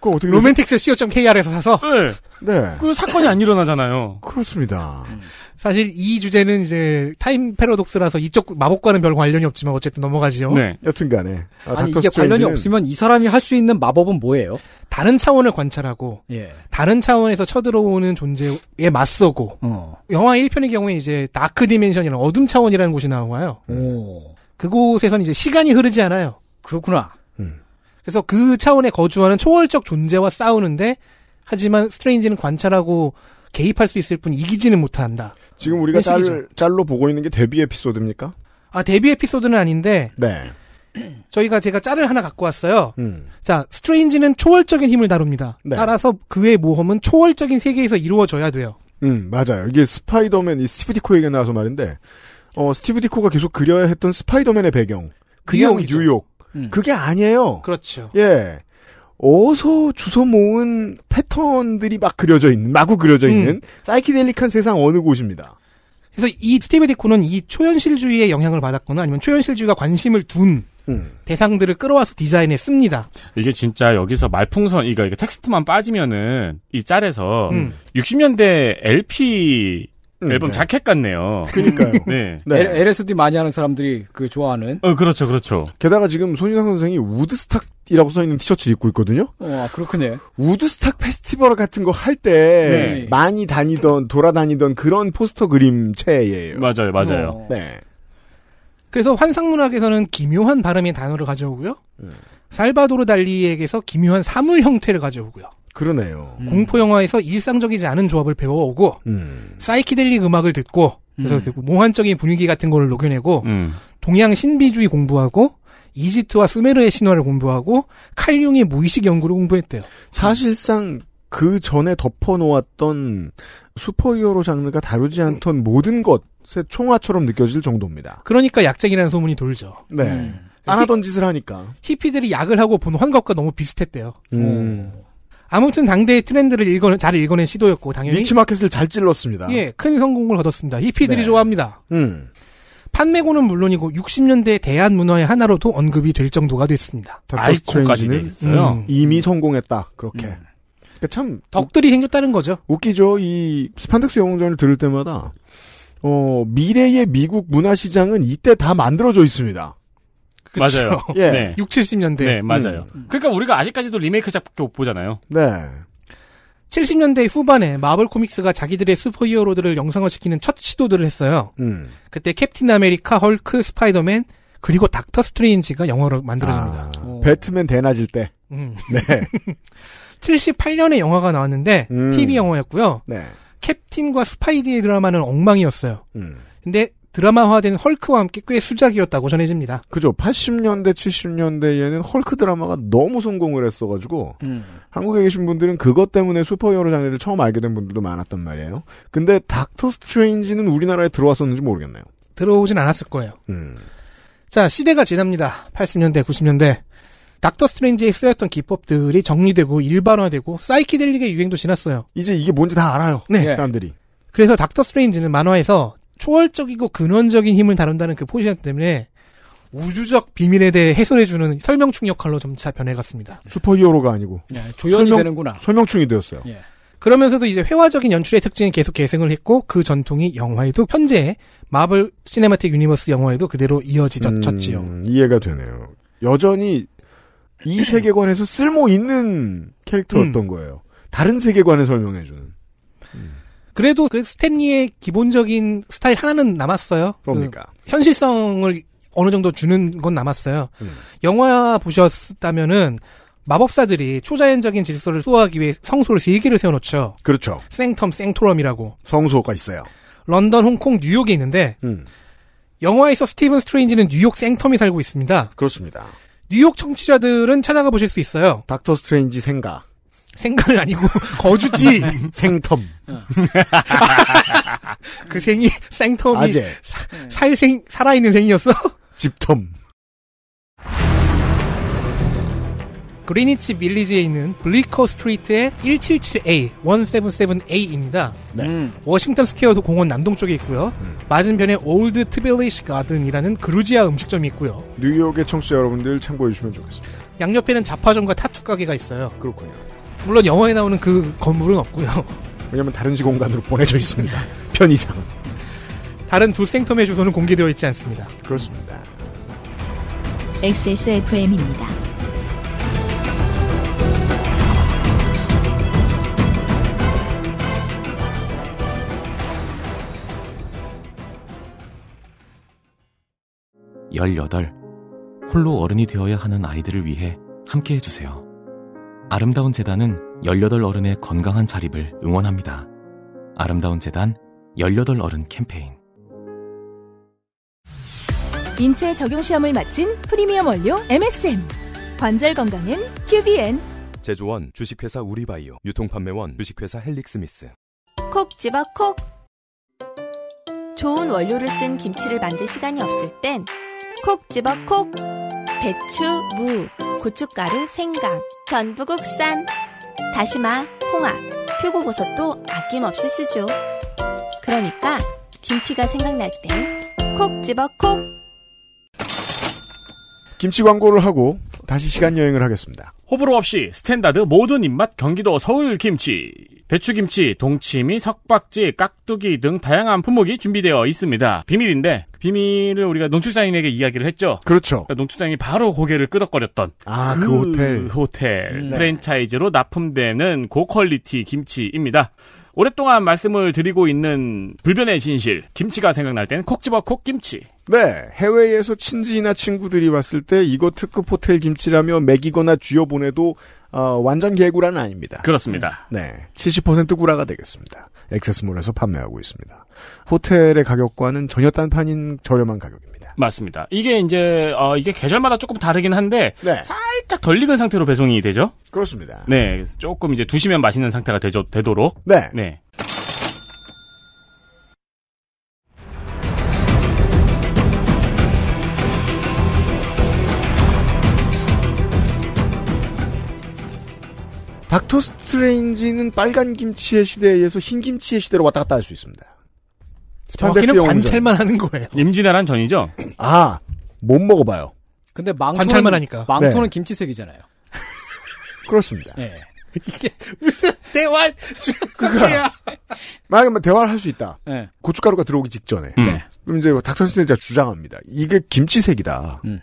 그 어떻게 로맨틱스 co.kr에서 사서 네. 네. 그 사건이 안 일어나잖아요. 그렇습니다. 음. 사실 이 주제는 이제 타임 패러독스라서 이쪽 마법과는 별 관련이 없지만 어쨌든 넘어가지요. 네. 여튼간에 아, 니 이게 관련이 없으면 이 사람이 할 수 있는 마법은 뭐예요? 다른 차원을 관찰하고 예. 다른 차원에서 쳐들어오는 존재에 맞서고 어. 영화 1편의 경우에 이제 다크 디멘션이라는 어둠 차원이라는 곳이 나와요. 음. 오. 그곳에선 이제 시간이 흐르지 않아요. 그렇구나. 음. 그래서 그 차원에 거주하는 초월적 존재와 싸우는데 하지만 스트레인지는 관찰하고 개입할 수 있을 뿐 이기지는 못한다. 지금 우리가 짤, 짤로 보고 있는 게 데뷔 에피소드입니까? 아, 데뷔 에피소드는 아닌데. 네. [clears throat] 저희가 제가 짤을 하나 갖고 왔어요. 음. 자, 스트레인지는 초월적인 힘을 다룹니다. 네. 따라서 그의 모험은 초월적인 세계에서 이루어져야 돼요. 음, 맞아요. 이게 스파이더맨, 이 스티브 디코 얘기 나와서 말인데, 어, 스티브 디코가 계속 그려야 했던 스파이더맨의 배경. 그냥 뉴욕. 그 뉴욕. 음. 그게 아니에요. 그렇죠. 예. 어서 주워 모은 패턴들이 막 그려져 있는, 마구 그려져 음. 있는 음. 사이키델릭한 세상 어느 곳입니다. 그래서 이 스티브 디코는 이 초현실주의의 영향을 받았거나 아니면 초현실주의가 관심을 둔 음. 대상들을 끌어와서 디자인에 씁니다. 이게 진짜 여기서 말풍선, 이거, 이거 텍스트만 빠지면은 이 짤에서 음. 60년대 LP 음, 네. 앨범 네. 자켓 같네요. 그니까요. [laughs] 네. 네. LSD 많이 하는 사람들이 그 좋아하는. 어, 그렇죠, 그렇죠. 게다가 지금 손희상 선생이 우드스탁이라고 써있는 티셔츠 입고 있거든요? 어, 아, 그렇군요. 우드스탁 페스티벌 같은 거 할 때, 네. 많이 다니던, 돌아다니던 그런 포스터 그림체예요. 맞아요, 맞아요. 어. 네. 그래서 환상문학에서는 기묘한 발음의 단어를 가져오고요. 음. 살바도르 달리에게서 기묘한 사물 형태를 가져오고요. 그러네요. 음. 공포 영화에서 일상적이지 않은 조합을 배워오고 음. 사이키델릭 음악을 듣고 그래서 음. 그 몽환적인 분위기 같은 걸 녹여내고 음. 동양 신비주의 공부하고 이집트와 수메르의 신화를 공부하고 칼융의 무의식 연구를 공부했대요. 사실상 그 전에 덮어놓았던 슈퍼히어로 장르가 다루지 않던 모든 것의 총화처럼 느껴질 정도입니다. 그러니까 약쟁이라는 소문이 돌죠. 네. 음. 안 하던 짓을 하니까. 히피들이 약을 하고 본 환각과 너무 비슷했대요. 음. 음. 아무튼 당대의 트렌드를 읽어, 잘 읽어낸 시도였고 당연히 니치마켓을 잘 찔렀습니다. 예, 큰 성공을 거뒀습니다. 히피들이 네. 좋아합니다. 음. 판매고는 물론이고 60년대 대한 문화의 하나로도 언급이 될 정도가 됐습니다. 아이콘까지 돼어요 음. 이미 음. 성공했다. 그렇게. 음. 그러니까 참 덕들이 생겼다는 거죠. 웃기죠. 이 스판덱스 영웅전을 들을 때마다 어, 미래의 미국 문화 시장은 이때 다 만들어져 있습니다. 맞아요. [laughs] 예. 네. 6, 70년대. 네, 맞아요. 음. 그러니까 우리가 아직까지도 리메이크 작밖에 못 보잖아요. 네. 70년대 후반에 마블 코믹스가 자기들의 슈퍼히어로들을 영상화시키는 첫 시도들을 했어요. 음. 그때 캡틴 아메리카, 헐크, 스파이더맨 그리고 닥터 스트레인지가 영화로 만들어집니다. 아, 배트맨 대낮일 때. 음. [laughs] 네. 78년에 [laughs] 영화가 나왔는데 음. TV 영화였고요. 네. 캡틴과 스파이디의 드라마는 엉망이었어요. 음. 근데 드라마화된 헐크와 함께 꽤 수작이었다고 전해집니다. 그죠. 80년대, 70년대에는 헐크 드라마가 너무 성공을 했어가지고, 음. 한국에 계신 분들은 그것 때문에 슈퍼히어로 장르를 처음 알게 된 분들도 많았단 말이에요. 근데 닥터 스트레인지는 우리나라에 들어왔었는지 모르겠네요. 들어오진 않았을 거예요. 음. 자, 시대가 지납니다. 80년대, 90년대. 닥터 스트레인지에 쓰였던 기법들이 정리되고 일반화되고 사이키델릭의 유행도 지났어요. 이제 이게 뭔지 다 알아요. 네. 예. 사람들이. 그래서 닥터 스트레인지는 만화에서 초월적이고 근원적인 힘을 다룬다는 그 포지션 때문에 우주적 비밀에 대해 해설해주는 설명충 역할로 점차 변해갔습니다. 슈퍼히어로가 아니고 예, 조연이 설명, 되는구나. 설명충이 되었어요. 예. 그러면서도 이제 회화적인 연출의 특징이 계속 계승을 했고 그 전통이 영화에도 현재 마블 시네마틱 유니버스 영화에도 그대로 이어지졌지요. 음, 이해가 되네요. 여전히 이 [clears throat] 세계관에서 쓸모 있는 캐릭터였던 음. 거예요. 다른 세계관을 설명해주는. 음. 그래도 그 스탠리의 기본적인 스타일 하나는 남았어요. 그 뭡니까? 그 현실성을 어느 정도 주는 건 남았어요. 음. 영화 보셨다면은 마법사들이 초자연적인 질서를 소화하기 위해 성소를 세 개를 세워놓죠. 그렇죠. 생텀, 생토럼이라고. 성소가 있어요. 런던, 홍콩, 뉴욕에 있는데 음. 영화에서 스티븐 스트레인지는 뉴욕 생텀이 살고 있습니다. 그렇습니다. 뉴욕 청취자들은 찾아가 보실 수 있어요. 닥터 스트레인지 생가. 생간은 아니고 [laughs] 거주지 생텀 [laughs] 그 생이 생텀이 아재. 사, 살생 살아있는 생이었어 [laughs] 집텀 그리니치 빌리지에 있는 블리커 스트리트의 177A 177A입니다 네. 음. 워싱턴 스퀘어도 공원 남동쪽에 있고요 음. 맞은편에 올드 트벨리시 가든이라는 그루지아 음식점이 있고요 뉴욕의 청취자 여러분들 참고해 주시면 좋겠습니다 양옆에는 자파점과 타투 가게가 있어요 그렇군요 물론 영화에 나오는 그 건물은 없고요. 왜냐면 다른 시공간으로 보내져 있습니다. 편의상. 다른 두 생텀의 주소는 공개되어 있지 않습니다. 그렇습니다. XSFM입니다. 18. 홀로 어른이 되어야 하는 아이들을 위해 함께 해주세요. 아름다운 재단은 18 어른의 건강한 자립을 응원합니다. 아름다운 재단 18 어른 캠페인 인체 적용 시험을 마친 프리미엄 원료 MSM 관절 건강엔 QBN 제조원 주식회사 우리바이오 유통판매원 주식회사 헬릭스미스 콕 집어 콕 좋은 원료를 쓴 김치를 만들 시간이 없을 땐 콕 집어 콕 배추, 무, 고춧가루, 생강, 전부 국산, 다시마, 홍합, 표고버섯도 아낌없이 쓰죠. 그러니까 김치가 생각날 때 콕 집어 콕! 김치 광고를 하고 다시 시간 여행을 하겠습니다. 호불호 없이 스탠다드 모든 입맛 경기도 서울 김치. 배추김치, 동치미, 석박지, 깍두기 등 다양한 품목이 준비되어 있습니다. 비밀인데 그 비밀을 우리가 농축사인에게 이야기를 했죠. 그렇죠. 그러니까 농축사인이 바로 고개를 끄덕거렸던 아그 그 호텔 호텔 음. 네. 프랜차이즈로 납품되는 고퀄리티 김치입니다. 오랫동안 말씀을 드리고 있는 불변의 진실 김치가 생각날 때는 콕 집어 콕 김치. 네 해외에서 친지나 친구들이 왔을 때 이거 특급 호텔 김치라며 먹이거나 쥐어보내도 어, 완전 개구라는 아닙니다. 그렇습니다. 음. 네. 70% 구라가 되겠습니다. 액세스몰에서 판매하고 있습니다. 호텔의 가격과는 전혀 딴판인 저렴한 가격입니다. 맞습니다. 이게 이제 어, 이게 계절마다 조금 다르긴 한데 네. 살짝 덜 익은 상태로 배송이 되죠? 그렇습니다. 네. 조금 이제 두시면 맛있는 상태가 되죠, 되도록. 네. 네. 닥터 스트레인지는 빨간 김치의 시대에서 흰 김치의 시대로 왔다 갔다 할 수 있습니다. 스판덱스 관찰만 하는 거예요. 임진왜란 전이죠? 아, 못 먹어봐요. 근데 망토는, 관찰만 하니까. 네. 망토는 네. 김치색이잖아요. 그렇습니다. 네. 이게 무슨 대화 그니까 만약에 뭐 대화를 할 수 있다. 네. 고춧가루가 들어오기 직전에. 음. 그럼 이제 닥터 스탠드가 주장합니다. 이게 김치색이다. 음.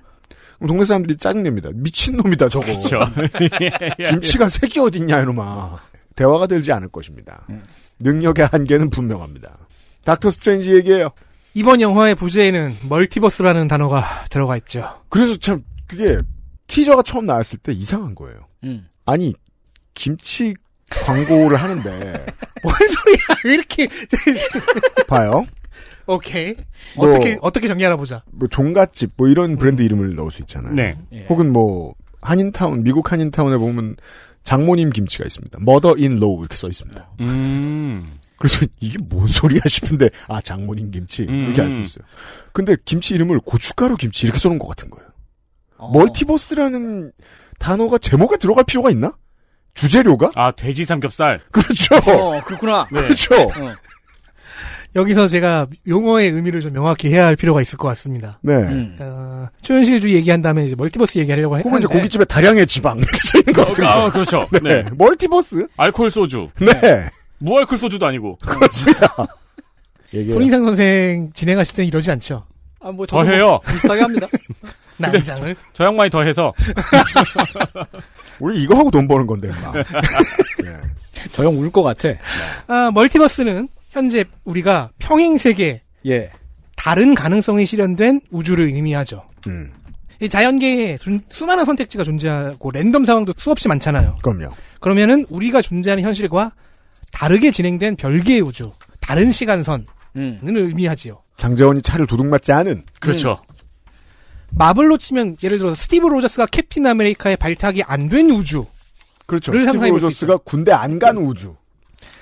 동네 사람들이 짜증냅니다. 미친놈이다, 저거. [laughs] 김치가 새끼 어딨냐, 이놈아. 대화가 되지 않을 것입니다. 음. 능력의 한계는 분명합니다. 닥터 스트레인지 얘기예요. 이번 영화의 부제에는 멀티버스라는 단어가 들어가 있죠. 그래서 참 그게 티저가 처음 나왔을 때 이상한 거예요. 음. 아니 김치 광고를 하는데 [laughs] 뭔 소리야 왜 이렇게 봐요. 오케이. 뭐, 어떻게 어떻게 정리하나 보자. 뭐 종갓집 뭐 이런 음. 브랜드 음. 이름을 넣을 수 있잖아요. 네. 예. 혹은 뭐 한인타운 미국 한인타운에 보면 장모님 김치가 있습니다. 머더 인 로우 이렇게 써 있습니다. 음. 그래서 이게 뭔 소리야 싶은데 아 장모님 김치 음. 이렇게 알 수 있어요. 근데 김치 이름을 고춧가루 김치 이렇게 써놓은 것 같은 거예요. 어. 멀티버스라는 단어가 제목에 들어갈 필요가 있나? 주재료가? 아 돼지 삼겹살. 그렇죠. 어, 그렇구나. 그렇죠. 네. 그렇죠. 어. 여기서 제가 용어의 의미를 좀 명확히 해야 할 필요가 있을 것 같습니다. 네. 음. 어, 초현실주의 얘기한 다음에 이제 멀티버스 얘기하려고 했는데. 혹은 이제 고깃집에 다량의 지방 [laughs] 이렇거 어, 같은 아, 그렇죠. 네. 네. 멀티버스. 알콜 소주. 네. 네. 무알콜 소주도 아니고. 그렇습니다. 음. [laughs] 손희상 선생 진행하실 땐 이러지 않죠. 아, 뭐 더해요. 뭐 비슷하게 합니다. 난장을. [laughs] 저, 저 양만이 더해서. 우리 이거 하고 돈 버는 건데, 막. 네. 저형 울 것 같아. 아, 멀티버스는 현재 우리가 평행 세계 예. 다른 가능성이 실현된 우주를 의미하죠. 음. 이 자연계에 수많은 선택지가 존재하고 랜덤 상황도 수없이 많잖아요. 그럼요. 그러면은 우리가 존재하는 현실과 다르게 진행된 별개의 우주, 다른 시간선을 음. 의미하지요. 장재원이 차를 도둑 맞지 않은. 그렇죠. 음. 마블로 치면 예를 들어 서 스티브 로저스가 캡틴 아메리카의 발탁이 안 된 우주. 그렇죠. 스티브 로저스가 군대 안 간 우주.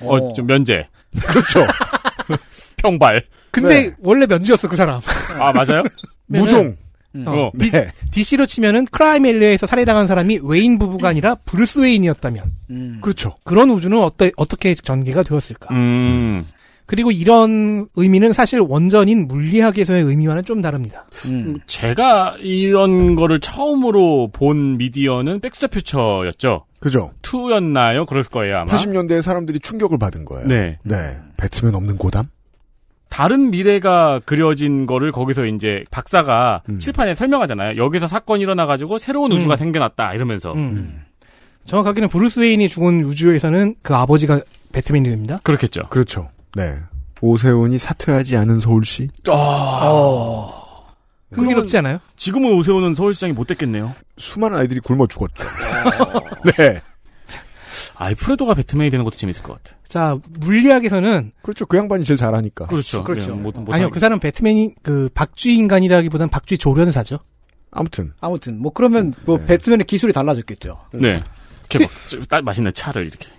어, 어, 좀 면제. [laughs] 그렇죠. 평발. 근데 네. 원래 면지였어 그 사람. 아 맞아요? [laughs] 무종. 음. 어, 네. DC로 치면은 크라임 엘리에서 살해당한 사람이 웨인 부부가 아니라 브루스 웨인이었다면. 음. 그렇죠. 그런 우주는 어떠, 어떻게 전개가 되었을까? 음. 그리고 이런 의미는 사실 원전인 물리학에서의 의미와는 좀 다릅니다. 음. 제가 이런 거를 처음으로 본 미디어는 백스터 퓨처였죠. 그죠. 2였나요? 그럴 거예요, 아마. 80년대에 사람들이 충격을 받은 거예요. 네. 네. 배트맨 없는 고담? 다른 미래가 그려진 거를 거기서 이제 박사가 음. 칠판에 설명하잖아요. 여기서 사건이 일어나가지고 새로운 우주가 음. 생겨났다, 이러면서. 음. 정확하게는 브루스 웨인이 죽은 우주에서는 그 아버지가 배트맨이 됩니다. 그렇겠죠. 그렇죠. 네. 오세훈이 사퇴하지 않은 서울시? 아. 어... 흥미롭지 않아요? 지금은 오세훈은 서울시장이 못 됐겠네요. 수많은 아이들이 굶어 죽었죠. 어. [laughs] 네. 알프레도가 배트맨이 되는 것도 재밌을 것 같아. 자 물리학에서는 그렇죠. 그 양반이 제일 잘하니까. 그렇죠. 그렇죠. 뭐, 뭐, 아니요, 그 사람 배트맨이 그 박쥐 인간이라기보단 박쥐 조련사죠. 아무튼. 아무튼 뭐 그러면 뭐 네. 배트맨의 기술이 달라졌겠죠. 네. 네. 이렇게 막, 맛있는 차를 이렇게.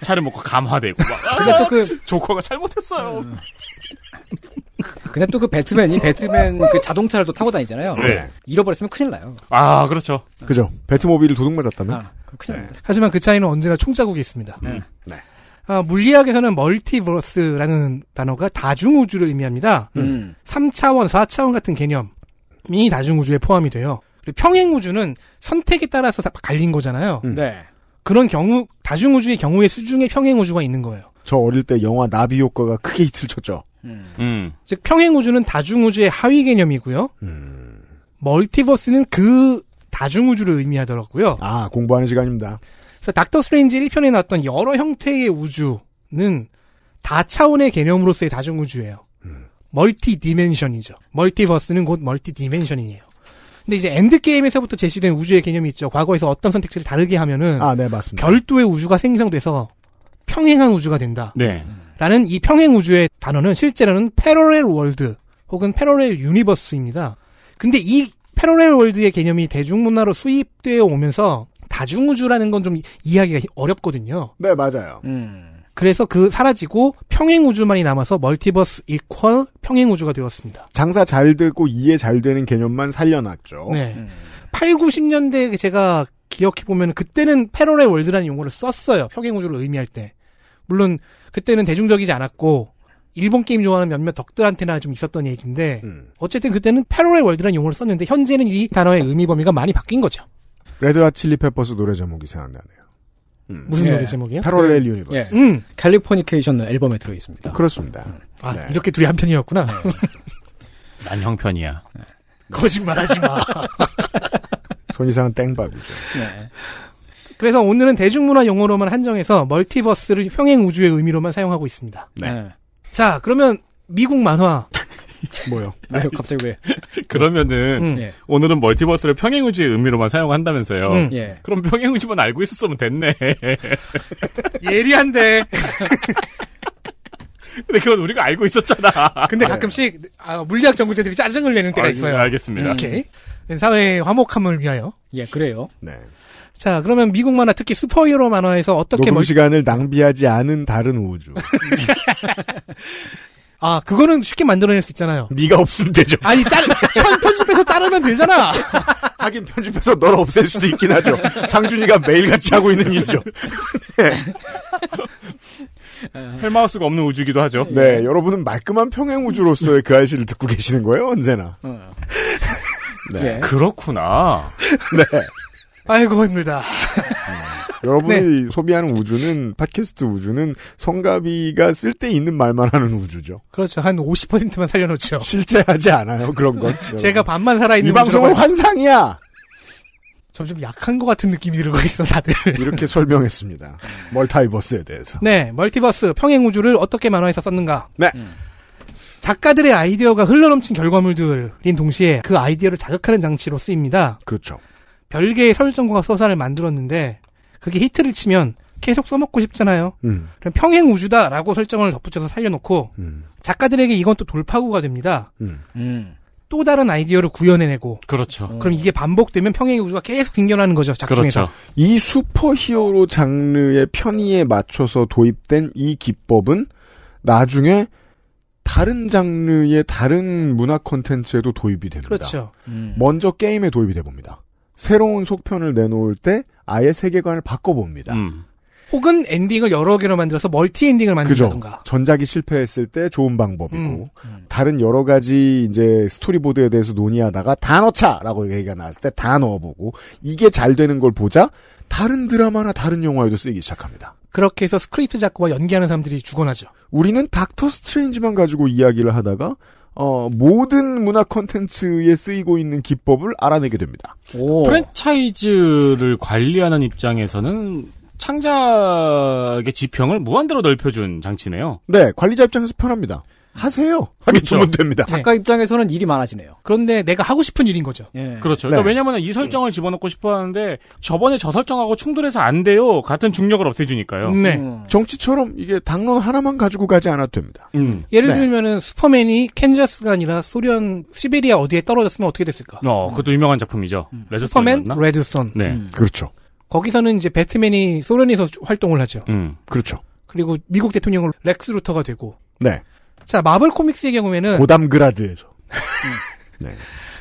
차를 먹고 감화되고 막. [laughs] 근데 또그 아, 조커가 잘못했어요. 음. 근데 또 그 배트맨이 배트맨 그 자동차를 또 타고 다니잖아요. 네. 잃어버렸으면 큰일 나요. 아 그렇죠. 그죠. 배트모빌을 도둑 맞았다면. 아, 큰일 네. 하지만 그 차이는 언제나 총자국이 있습니다. 네. 음. 네. 아, 물리학에서는 멀티버스라는 단어가 다중우주를 의미합니다. 음. 3차원, 4차원 같은 개념이 다중우주에 포함이 돼요. 그리고 평행우주는 선택에 따라서 갈린 거잖아요. 음. 네. 그런 경우 다중우주의 경우에 수중에 평행우주가 있는 거예요. 저 어릴 때 영화 나비 효과가 크게 히트 쳤죠. 음. 음. 즉 평행우주는 다중우주의 하위 개념이고요. 음. 멀티버스는 그 다중우주를 의미하더라고요. 아 공부하는 시간입니다. 그래서 닥터 스트레인지 1편에 나왔던 여러 형태의 우주는 다 차원의 개념으로서의 다중우주예요. 음. 멀티 디멘션이죠. 멀티버스는 곧 멀티 디멘션이에요. 근데 이제 엔드게임에서부터 제시된 우주의 개념이 있죠. 과거에서 어떤 선택지를 다르게 하면은 아, 네, 맞습니다. 별도의 우주가 생성돼서 평행한 우주가 된다. 네. 라는 이 평행 우주의 단어는 실제로는 패러렐 월드 혹은 패러렐 유니버스입니다. 근데 이 패러렐 월드의 개념이 대중문화로 수입되어 오면서 다중우주라는 건 좀 이해하기가 어렵거든요. 네, 맞아요. 음. 그래서 그 사라지고 평행 우주만이 남아서 멀티버스 이퀄 평행 우주가 되었습니다. 장사 잘 되고 이해 잘 되는 개념만 살려놨죠. 네. 음. 8, 90년대 제가 기억해 보면 그때는 패러렐 월드라는 용어를 썼어요. 평행 우주를 의미할 때. 물론 그때는 대중적이지 않았고 일본 게임 좋아하는 몇몇 덕들한테나 좀 있었던 얘기인데 음. 어쨌든 그때는 패러렐 월드라는 용어를 썼는데 현재는 이 단어의 의미 범위가 많이 바뀐 거죠. 레드와 칠리페퍼스 노래 제목이 생각나네요. 음. 무슨 예. 노래 제목이에요? 패러렐 네. 유니버스. 예. 음. 캘리포니케이션 앨범에 들어 있습니다. 그렇습니다. 아, 네. 이렇게 둘이 한 편이었구나. 네. [laughs] 난 형편이야. 네. 거짓말하지 마. 돈이상은땡바이죠 [laughs] 네. 그래서 오늘은 대중문화 용어로만 한정해서 멀티버스를 평행 우주의 의미로만 사용하고 있습니다. 네. 네. 자, 그러면 미국 만화 [laughs] 뭐요? 왜요? 갑자기 왜? [laughs] 그러면은 음. 예. 오늘은 멀티버스를 평행우주의 의미로만 사용한다면서요. 음. 예. 그럼 평행우주만 알고 있었으면 됐네. [laughs] 예리한데. 근데 그건 우리가 알고 있었잖아. 근데 네. 가끔씩 아, 물리학 전공자들이 짜증을 내는 때가 있어요. 아, 알겠습니다. 음. 오케이. 사회의 화목함을 위하여. 예, 그래요. 네. 자, 그러면 미국 만화 특히 슈퍼히어로 만화에서 어떻게 녹음 멀... 시간을 낭비하지 않은 다른 우주. 아 그거는 쉽게 만들어낼 수 있잖아요. 네가 없으면 되죠. 아니 짤, 편집해서 자르면 되잖아. [laughs] 하긴 편집해서 널 없앨 수도 있긴 하죠. 상준이가 매일같이 하고 있는 일이죠. [laughs] 네. 헬마우스가 [laughs] 없는 우주기도 하죠. 네. 네, 여러분은 말끔한 평행 우주로서의 그 아이씨를 듣고 계시는 거예요, 언제나. 어. 네. 예. 그렇구나. 네. 아이고 힘들다. 여러분이 네. 소비하는 우주는 팟캐스트 우주는 성가비가 쓸데 있는 말만 하는 우주죠. 그렇죠. 한 50%만 살려놓죠. 실제 하지 않아요. 그런 건. [laughs] 제가 반만 살아있는 이 방송은 환상이야. 점점 약한 것 같은 느낌이 들고 있어 다들. [laughs] 이렇게 설명했습니다. 멀티버스에 대해서. 네, 멀티버스 평행 우주를 어떻게 만화에서 썼는가. 네. 음. 작가들의 아이디어가 흘러넘친 결과물들인 동시에 그 아이디어를 자극하는 장치로 쓰입니다. 그렇죠. 별개의 설정과 서사를 만들었는데 그게 히트를 치면 계속 써먹고 싶잖아요. 음. 그럼 평행 우주다라고 설정을 덧붙여서 살려놓고 음. 작가들에게 이건 또 돌파구가 됩니다. 음. 음. 또 다른 아이디어를 구현해내고 그렇죠. 음. 그럼 이게 반복되면 평행 우주가 계속 빙결하는 거죠. 작중에서. 그렇죠. 이 슈퍼히어로 장르의 편의에 맞춰서 도입된 이 기법은 나중에 다른 장르의 다른 문화 콘텐츠에도 도입이 됩니다. 그렇죠. 음. 먼저 게임에 도입이 돼 봅니다. 새로운 속편을 내놓을 때 아예 세계관을 바꿔봅니다. 음. 혹은 엔딩을 여러 개로 만들어서 멀티 엔딩을 만든다던가. 전작이 실패했을 때 좋은 방법이고 음. 음. 다른 여러 가지 이제 스토리보드에 대해서 논의하다가 다 넣자라고 얘기가 나왔을 때 다 넣어보고 이게 잘 되는 걸 보자 다른 드라마나 다른 영화에도 쓰이기 시작합니다. 그렇게 해서 스크립트 작가와 연기하는 사람들이 죽어나죠. 우리는 닥터 스트레인지만 가지고 이야기를 하다가 어, 모든 문화 콘텐츠에 쓰이고 있는 기법을 알아내게 됩니다. 오. 프랜차이즈를 관리하는 입장에서는 창작의 지평을 무한대로 넓혀준 장치네요. 네, 관리자 입장에서 편합니다. 하세요. 하게 그렇죠. 주면 됩니다. 네. 작가 입장에서는 일이 많아지네요. 그런데 내가 하고 싶은 일인 거죠. 예. 그렇죠. 그러니까 네. 왜냐하면 이 설정을 집어넣고 싶어하는데 저번에 저 설정하고 충돌해서 안 돼요. 같은 중력을 없애주니까요. 네. 음. 정치처럼 이게 당론 하나만 가지고 가지 않아도 됩니다. 음. 예를 네. 들면은 슈퍼맨이 캔자스가 아니라 소련 시베리아 어디에 떨어졌으면 어떻게 됐을까? 어, 그것도 유명한 작품이죠. 음. 슈퍼맨 레드선. 네, 음. 그렇죠. 거기서는 이제 배트맨이 소련에서 활동을 하죠. 음, 그렇죠. 그리고 미국 대통령은 렉스 루터가 되고. 네. 자, 마블 코믹스의 경우에는 고담그라드에서 [laughs] 네.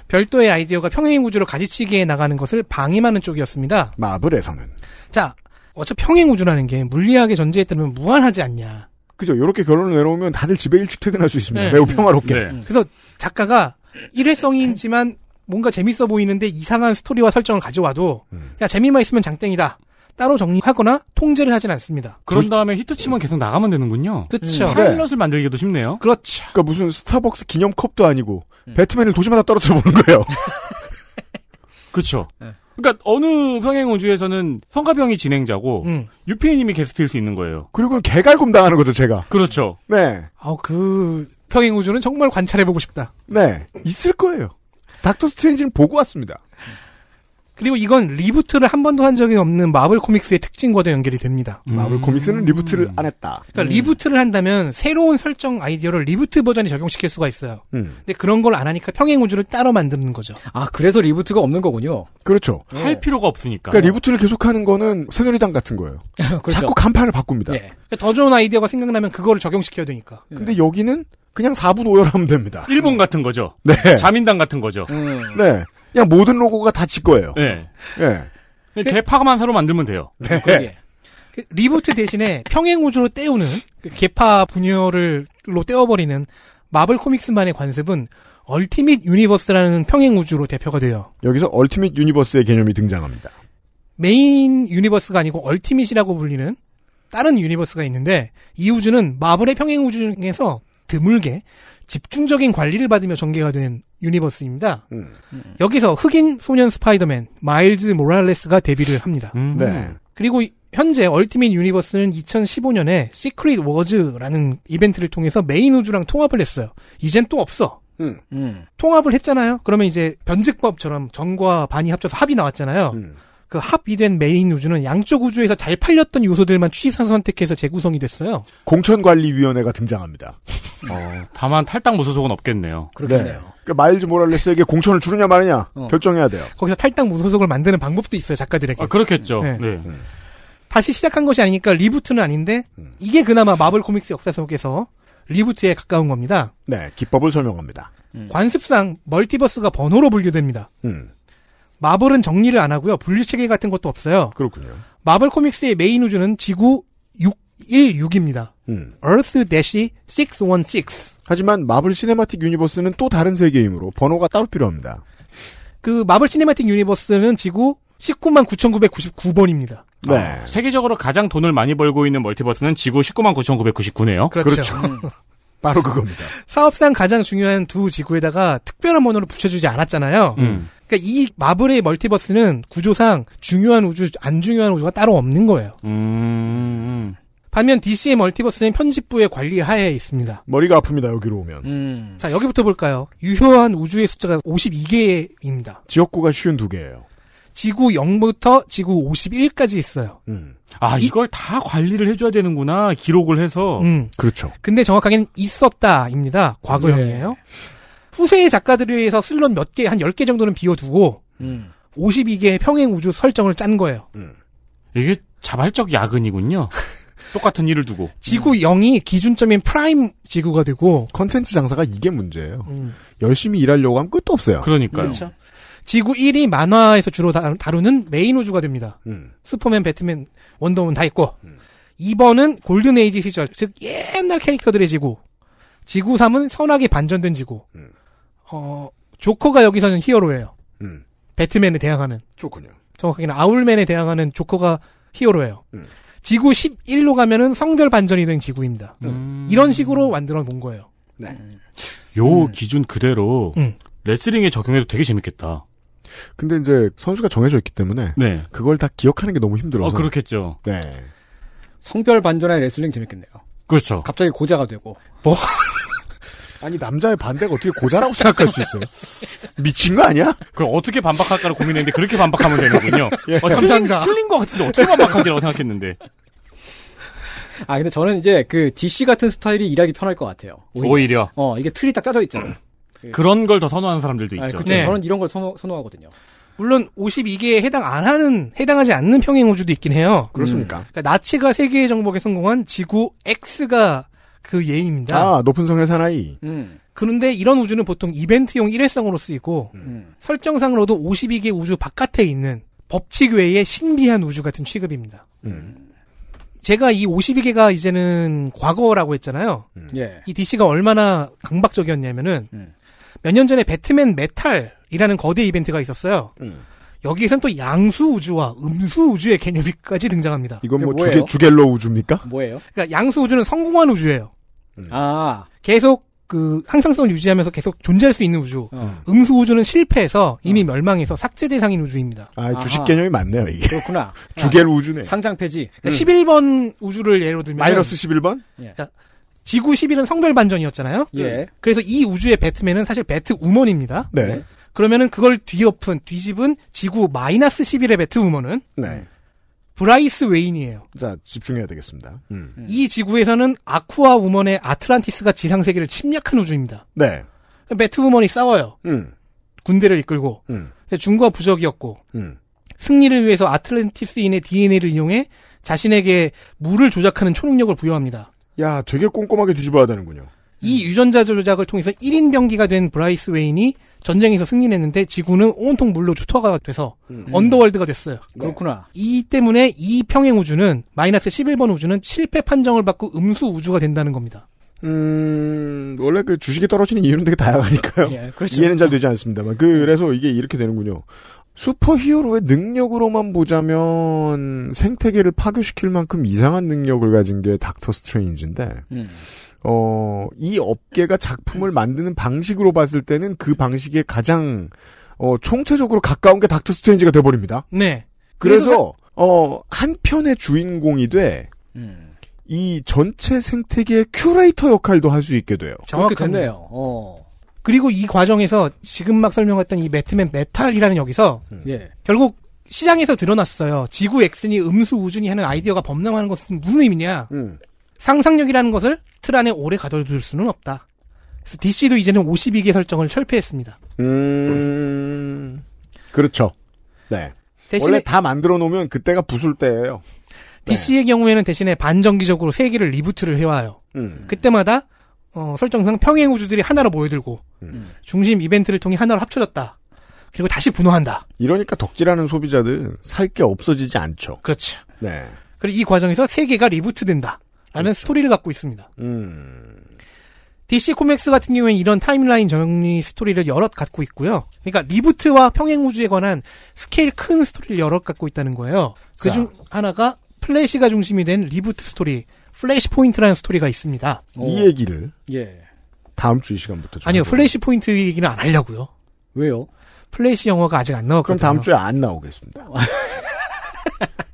별도의 아이디어가 평행 우주로 가지치기에 나가는 것을 방임하는 쪽이었습니다. 마블에서는 자, 어차피 평행 우주라는 게 물리학의 전제에 따르면 무한하지 않냐. 그죠. 이렇게 결론을 내놓으면 다들 집에 일찍 퇴근할 수 있습니다. 네. 매우 평화롭게. 네. 그래서 작가가 일회성이지만 뭔가 재밌어 보이는데 이상한 스토리와 설정을 가져와도 음. 야 재미만 있으면 장땡이다. 따로 정리하거나 통제를 하진 않습니다. 그런 뭐 다음에 히트치면 계속 나가면 되는군요. 그렇죠. 파일럿을 네. 만들기도 쉽네요. 그렇죠. 그러니까 무슨 스타벅스 기념컵도 아니고 음. 배트맨을 도시마다 떨어뜨려 보는 거예요. [laughs] 그렇죠. 그러니까 어느 평행 우주에서는 성가병이 진행자고 음. 유피님이 게스트일 수 있는 거예요. 그리고 개갈굼 당하는 거죠, 제가. 그렇죠. 네. 아우 그 평행 우주는 정말 관찰해 보고 싶다. 네, 있을 거예요. 닥터 스트레인지는 보고 왔습니다. 그리고 이건 리부트를 한 번도 한 적이 없는 마블 코믹스의 특징과도 연결이 됩니다. 음. 마블 코믹스는 리부트를 음. 안 했다. 그러니까 음. 리부트를 한다면 새로운 설정 아이디어를 리부트 버전에 적용시킬 수가 있어요. 음. 근데 그런 걸 안 하니까 평행 우주를 따로 만드는 거죠. 아 그래서 리부트가 없는 거군요. 그렇죠. 네. 할 필요가 없으니까. 그러니까 리부트를 계속하는 거는 새누리당 같은 거예요. [laughs] 그렇죠. 자꾸 간판을 바꿉니다. 네. 그러니까 더 좋은 아이디어가 생각나면 그거를 적용시켜야 되니까. 네. 근데 네. 여기는 그냥 4분 5열하면 됩니다. 일본 같은 거죠. 네. 자민당 같은 거죠. 음. 네. 그냥 모든 로고가 다지 거예요. 네. 예. 네. 개파만 새로 만들면 돼요. 네. 네. 그 리부트 대신에 평행우주로 때우는 그 개파 분열을로 떼어버리는 마블 코믹스만의 관습은 얼티밋 유니버스라는 평행우주로 대표가 돼요. 여기서 얼티밋 유니버스의 개념이 등장합니다. 메인 유니버스가 아니고 얼티밋이라고 불리는 다른 유니버스가 있는데 이 우주는 마블의 평행우주 중에서 드물게 집중적인 관리를 받으며 전개가 된 유니버스입니다. 음. 여기서 흑인 소년 스파이더맨 마일즈 모랄레스가 데뷔를 합니다. 음. 네. 그리고 현재 얼티밋 유니버스는 2015년에 시크릿 워즈라는 이벤트를 통해서 메인 우주랑 통합을 했어요. 이젠 또 없어. 음. 음. 통합을 했잖아요. 그러면 이제 변증법처럼 정과 반이 합쳐서 합이 나왔잖아요. 음. 그 합의된 메인 우주는 양쪽 우주에서 잘 팔렸던 요소들만 취사 선택해서 재구성이 됐어요. 공천관리위원회가 등장합니다. 어, 다만 탈당 무소속은 없겠네요. 그렇겠네요. 네. 그 마일즈 모랄레스에게 공천을 주느냐 마느냐 어. 결정해야 돼요. 거기서 탈당 무소속을 만드는 방법도 있어요 작가들에게. 아, 그렇겠죠. 네. 네. 음. 다시 시작한 것이 아니니까 리부트는 아닌데 음. 이게 그나마 마블 코믹스 역사 속에서 리부트에 가까운 겁니다. 네, 기법을 설명합니다. 음. 관습상 멀티버스가 번호로 분류됩니다. 음. 마블은 정리를 안 하고요. 분리체계 같은 것도 없어요. 그렇군요. 마블 코믹스의 메인 우주는 지구 616입니다. 음. Earth-616. 하지만 마블 시네마틱 유니버스는 또 다른 세계이므로 번호가 따로 필요합니다. 그 마블 시네마틱 유니버스는 지구 19만 9,999번입니다. 네. 아, 세계적으로 가장 돈을 많이 벌고 있는 멀티버스는 지구 19만 9,999네요. 그렇죠. 그렇죠. 음. 바로 그겁니다. [laughs] 사업상 가장 중요한 두 지구에다가 특별한 번호를 붙여주지 않았잖아요. 음. 그러니까 이 마블의 멀티버스는 구조상 중요한 우주, 안 중요한 우주가 따로 없는 거예요. 음. 음, 음. 반면 DC의 멀티버스는 편집부의 관리 하에 있습니다. 머리가 아픕니다. 여기로 오면. 음. 자 여기부터 볼까요? 유효한 우주의 숫자가 52개입니다. 지역구가 쉬운 두 개예요. 지구 0부터 지구 51까지 있어요. 음. 아, 이걸 다 관리를 해줘야 되는구나. 기록을 해서. 음. 그렇죠. 근데 정확하게는 있었다입니다. 과거형이에요. 네. 후세의 작가들에 의해서 슬롯몇 개, 한 10개 정도는 비워두고, 음. 52개의 평행 우주 설정을 짠 거예요. 음. 이게 자발적 야근이군요. [laughs] 똑같은 일을 두고. 지구 0이 음. 기준점인 프라임 지구가 되고. 컨텐츠 장사가 이게 문제예요. 음. 열심히 일하려고 하면 끝도 없어요. 그러니까요. 그렇죠. 지구 1이 만화에서 주로 다루는 메인 우주가 됩니다. 음. 슈퍼맨, 배트맨, 원더우먼 다 있고. 음. 2번은 골든 에이지 시절, 즉 옛날 캐릭터들의 지구. 지구 3은 선악이 반전된 지구. 음. 어, 조커가 여기서는 히어로예요. 음. 배트맨에 대항하는. 좋군요. 정확하게는 아울맨에 대항하는 조커가 히어로예요. 음. 지구 11로 가면은 성별 반전이 된 지구입니다. 음. 이런 식으로 만들어 놓은 거예요. 네. 요 기준 그대로 레슬링에 적용해도 되게 재밌겠다. 근데 이제 선수가 정해져 있기 때문에 네. 그걸 다 기억하는 게 너무 힘들어서. 어, 그렇겠죠. 네. 성별 반전의 레슬링 재밌겠네요. 그렇죠. 갑자기 고자가 되고. 뭐? [laughs] 아니 남자의 반대가 어떻게 고자라고 생각할 수 있어요? [laughs] 미친 거 아니야? 그럼 어떻게 반박할까를 고민했는데 그렇게 반박하면 되는군요. [laughs] 예. 어, 감사합니다. 틀린 거 같은데 어떻게 반박하지라고 생각했는데. 아 근데 저는 이제 그 DC 같은 스타일이 일하기 편할 것 같아요. 오히려. 오히려. 어 이게 틀이 딱 짜져 있잖아요. 예. 그런 걸 더 선호하는 사람들도 아, 있죠. 아, 그쵸. 네. 저는 이런 걸 선호, 하거든요 물론 52개에 해당 안 하는 해당하지 않는 평행 우주도 있긴 해요. 음. 그렇습니까? 음. 그러니까 나치가 세계의 정복에 성공한 지구 X가 그 예입니다. 아, 높은 성의 사나이. 음. 그런데 이런 우주는 보통 이벤트용 일회성으로 쓰이고 음. 설정상으로도 52개 우주 바깥에 있는 법칙 외의 신비한 우주 같은 취급입니다. 음. 제가 이 52개가 이제는 과거라고 했잖아요. 예. 이 DC가 얼마나 강박적이었냐면은 음. 몇년 전에 배트맨 메탈이라는 거대 이벤트가 있었어요. 음. 여기에선 또 양수 우주와 음수 우주의 개념이까지 등장합니다. 이건 뭐 주게, 주갤로 우주입니까? 뭐예요? 그러니까 양수 우주는 성공한 우주예요. 음. 아. 계속 그 항상성을 유지하면서 계속 존재할 수 있는 우주. 어. 음수 우주는 실패해서 이미 어. 멸망해서 삭제 대상인 우주입니다. 아, 주식 아하. 개념이 맞네요, 이게. 그렇구나. [laughs] 주갤 우주네. 상장 폐지. 그러니까 음. 11번 우주를 예로 들면 마이너스 11번? 그러니까 예. 지구 11은 성별 반전이었잖아요. 예. 음. 그래서 이 우주의 배트맨은 사실 배트우먼입니다. 네. 네. 그러면은 그걸 뒤엎은 뒤집은 지구 마이너스 11의 배트우먼은 네. 브라이스 웨인이에요. 자 집중해야 되겠습니다. 음. 음. 이 지구에서는 아쿠아 우먼의 아틀란티스가 지상 세계를 침략한 우주입니다. 네. 배트우먼이 싸워요. 음. 군대를 이끌고 음. 중과 부적이었고 음. 승리를 위해서 아틀란티스인의 DNA를 이용해 자신에게 물을 조작하는 초능력을 부여합니다. 야, 되게 꼼꼼하게 뒤집어야 되는군요. 이 음. 유전자 조작을 통해서 1인 병기가 된 브라이스 웨인이 전쟁에서 승리 했는데 지구는 온통 물로 주터가 돼서 음. 음. 언더월드가 됐어요. 네. 그렇구나. 이 때문에 이 평행 우주는 마이너스 11번 우주는 실패 판정을 받고 음수 우주가 된다는 겁니다. 음, 원래 그 주식이 떨어지는 이유는 되게 다양하니까요. 예, 그렇죠. 이해는 잘 되지 않습니다만. 그, 래서 이게 이렇게 되는군요. 슈퍼히어로의 능력으로만 보자면 생태계를 파괴시킬 만큼 이상한 능력을 가진 게 닥터 스트레인지인데 음. 어, 이 업계가 작품을 만드는 방식으로 봤을 때는 그 방식에 가장 어, 총체적으로 가까운 게 닥터 스트레인지가 돼버립니다. 네. 그래서, 어, 한 편의 주인공이 돼. 음. 이 전체 생태계의 큐레이터 역할도 할 수 있게 돼요. 정확하네요. 어. 그리고 이 과정에서 지금 막 설명했던 이 매트맨 메탈이라는 여기서 음. 예. 결국 시장에서 드러났어요. 지구 X니 음수 우준이 하는 아이디어가 범람하는 것은 무슨 의미냐? 음. 상상력이라는 것을 틀 안에 오래 가둬둘 수는 없다. 그래서 DC도 이제는 52개 설정을 철폐했습니다. 음... 그렇죠. 네. 대신에, 원래 다 만들어 놓으면 그때가 부술 때예요. DC의 네. 경우에는 대신에 반정기적으로 세 개를 리부트를 해와요. 음. 그때마다 어, 설정상 평행 우주들이 하나로 모여들고 음. 음. 중심 이벤트를 통해 하나로 합쳐졌다. 그리고 다시 분화한다. 이러니까 덕질하는 소비자들 살 게 없어지지 않죠. 그렇죠. 네. 그리고 이 과정에서 세계가 리부트된다라는 그렇죠. 스토리를 갖고 있습니다. 음. DC 코믹스 같은 경우에는 이런 타임라인 정리 스토리를 여럿 갖고 있고요. 그러니까 리부트와 평행 우주에 관한 스케일 큰 스토리를 여럿 갖고 있다는 거예요. 그중 하나가 플래시가 중심이 된 리부트 스토리. 플래시 포인트라는 스토리가 있습니다. 어. 이 얘기를 예. 다음 주 이 시간부터 아니요 플래시 포인트 얘기는 안 하려고요. 왜요? 플래시 영화가 아직 안 나왔거든요. 그럼 다음 주에 안 나오겠습니다. [laughs]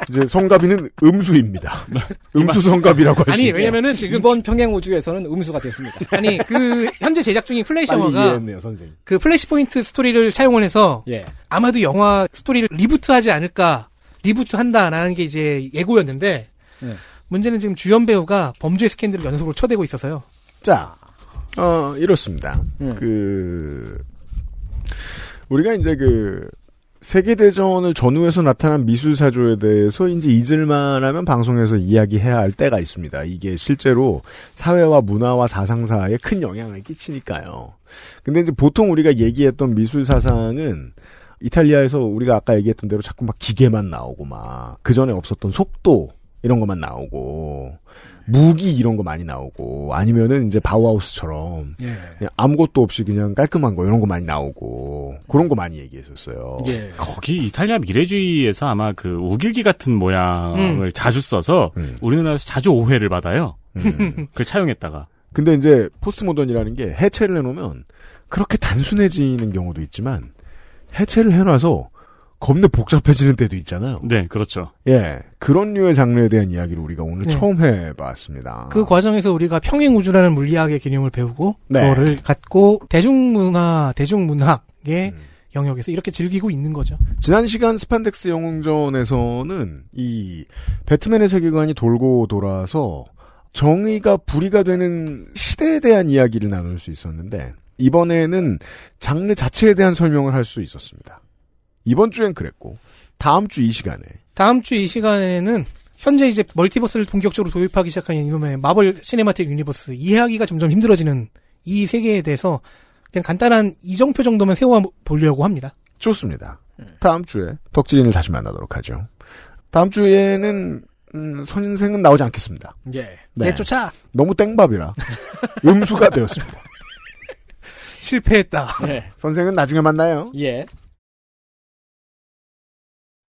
이제 성가비는 음수입니다. [laughs] 음수 성가비라고할죠 아니 왜냐면은 지금 이번 평행 우주에서는 음수가 됐습니다. [laughs] 아니 그 현재 제작 중인 플래시 영화가 이해했네요, 선생님. 그 플래시 포인트 스토리를 차용을 해서 예. 아마도 영화 스토리를 리부트하지 않을까 리부트 한다라는 게 이제 예고였는데 예. 문제는 지금 주연 배우가 범죄 스캔들을 연속으로 쳐대고 있어서요. 자, 어, 이렇습니다. 음. 그, 우리가 이제 그, 세계대전을 전후해서 나타난 미술사조에 대해서 이제 잊을만 하면 방송에서 이야기해야 할 때가 있습니다. 이게 실제로 사회와 문화와 사상사에 큰 영향을 끼치니까요. 근데 이제 보통 우리가 얘기했던 미술사상은 이탈리아에서 우리가 아까 얘기했던 대로 자꾸 막 기계만 나오고 막, 그 전에 없었던 속도, 이런 것만 나오고 네. 무기 이런 거 많이 나오고 아니면은 이제 바우하우스처럼 예. 아무것도 없이 그냥 깔끔한 거 이런 거 많이 나오고 그런 거 많이 얘기했었어요. 예. 거기 이탈리아 미래주의에서 아마 그 우길기 같은 모양을 음. 자주 써서 음. 우리나라에서 자주 오해를 받아요. 음. [laughs] 그 차용했다가. 근데 이제 포스트모던이라는 게 해체를 해놓으면 그렇게 단순해지는 경우도 있지만 해체를 해놔서 겁내 복잡해지는 때도 있잖아요. 네, 그렇죠. 예. 그런 류의 장르에 대한 이야기를 우리가 오늘 네. 처음 해봤습니다. 그 과정에서 우리가 평행우주라는 물리학의 개념을 배우고, 네. 그거를 갖고 대중문화, 대중문학의 음. 영역에서 이렇게 즐기고 있는 거죠. 지난 시간 스판덱스 영웅전에서는 이 배트맨의 세계관이 돌고 돌아서 정의가 불의가 되는 시대에 대한 이야기를 나눌 수 있었는데, 이번에는 장르 자체에 대한 설명을 할 수 있었습니다. 이번 주엔 그랬고 다음 주 이 시간에 다음 주 이 시간에는 현재 이제 멀티버스를 본격적으로 도입하기 시작한 이놈의 마블 시네마틱 유니버스 이해하기가 점점 힘들어지는 이 세계에 대해서 그냥 간단한 이정표 정도만 세워 보려고 합니다. 좋습니다. 음. 다음 주에 덕질인을 다시 만나도록 하죠. 다음 주에는 음, 선생은 나오지 않겠습니다. 예. 네. 내쫓아. 너무 땡밥이라 [laughs] 음수가 되었습니다. 실패했다. 예. 선생은 나중에 만나요. 예.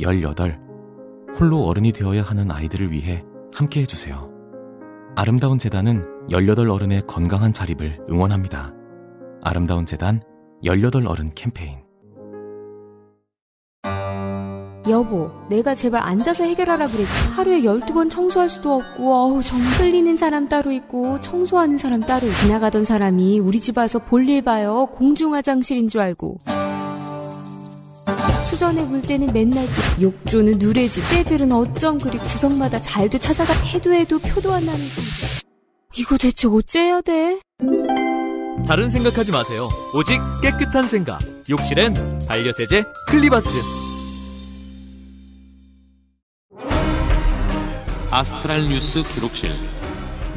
18. 홀로 어른이 되어야 하는 아이들을 위해 함께 해주세요. 아름다운 재단은 18 어른의 건강한 자립을 응원합니다. 아름다운 재단 18 어른 캠페인. 여보, 내가 제발 앉아서 해결하라 그랬지. 하루에 12번 청소할 수도 없고, 어우, 정 흘리는 사람 따로 있고, 청소하는 사람 따로. 지나가던 사람이 우리 집 와서 볼일 봐요. 공중 화장실인 줄 알고. 수전에 물 때는 맨날 욕조는 누레지 쟤들은 어쩜 그리 구석마다 잘도 찾아가 해도 해도 표도 안 나는 지 이거 대체 어째야 돼? 다른 생각하지 마세요. 오직 깨끗한 생각. 욕실엔 반려세제 클리바스. 아스트랄 뉴스 기록실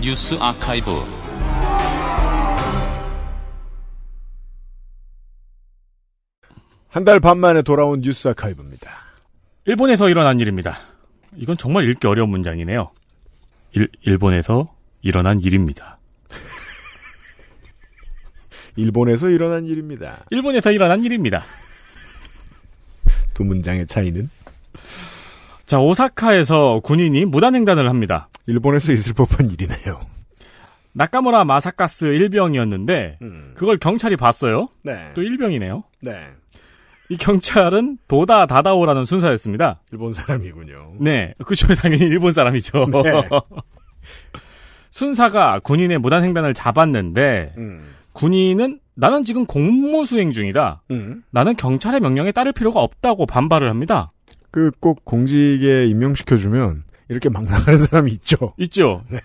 뉴스 아카이브 한달반 만에 돌아온 뉴스 아카이브입니다. 일본에서 일어난 일입니다. 이건 정말 읽기 어려운 문장이네요. 일, 일본에서 일어난 일입니다. [laughs] 일본에서 일어난 일입니다. 일본에서 일어난 일입니다. 두 문장의 차이는? 자, 오사카에서 군인이 무단횡단을 합니다. 일본에서 있을 법한 일이네요. 나카모라 마사카스 일병이었는데 음. 그걸 경찰이 봤어요. 네. 또 일병이네요. 네. 이 경찰은 도다 다다오라는 순서였습니다 일본 사람이군요. 네, 그쵸 당연히 일본 사람이죠. 네. [laughs] 순사가 군인의 무단횡단을 잡았는데 음. 군인은 나는 지금 공무 수행 중이다. 음. 나는 경찰의 명령에 따를 필요가 없다고 반발을 합니다. 그 꼭 공직에 임명시켜주면 이렇게 막 나가는 사람이 있죠. 있죠. 네.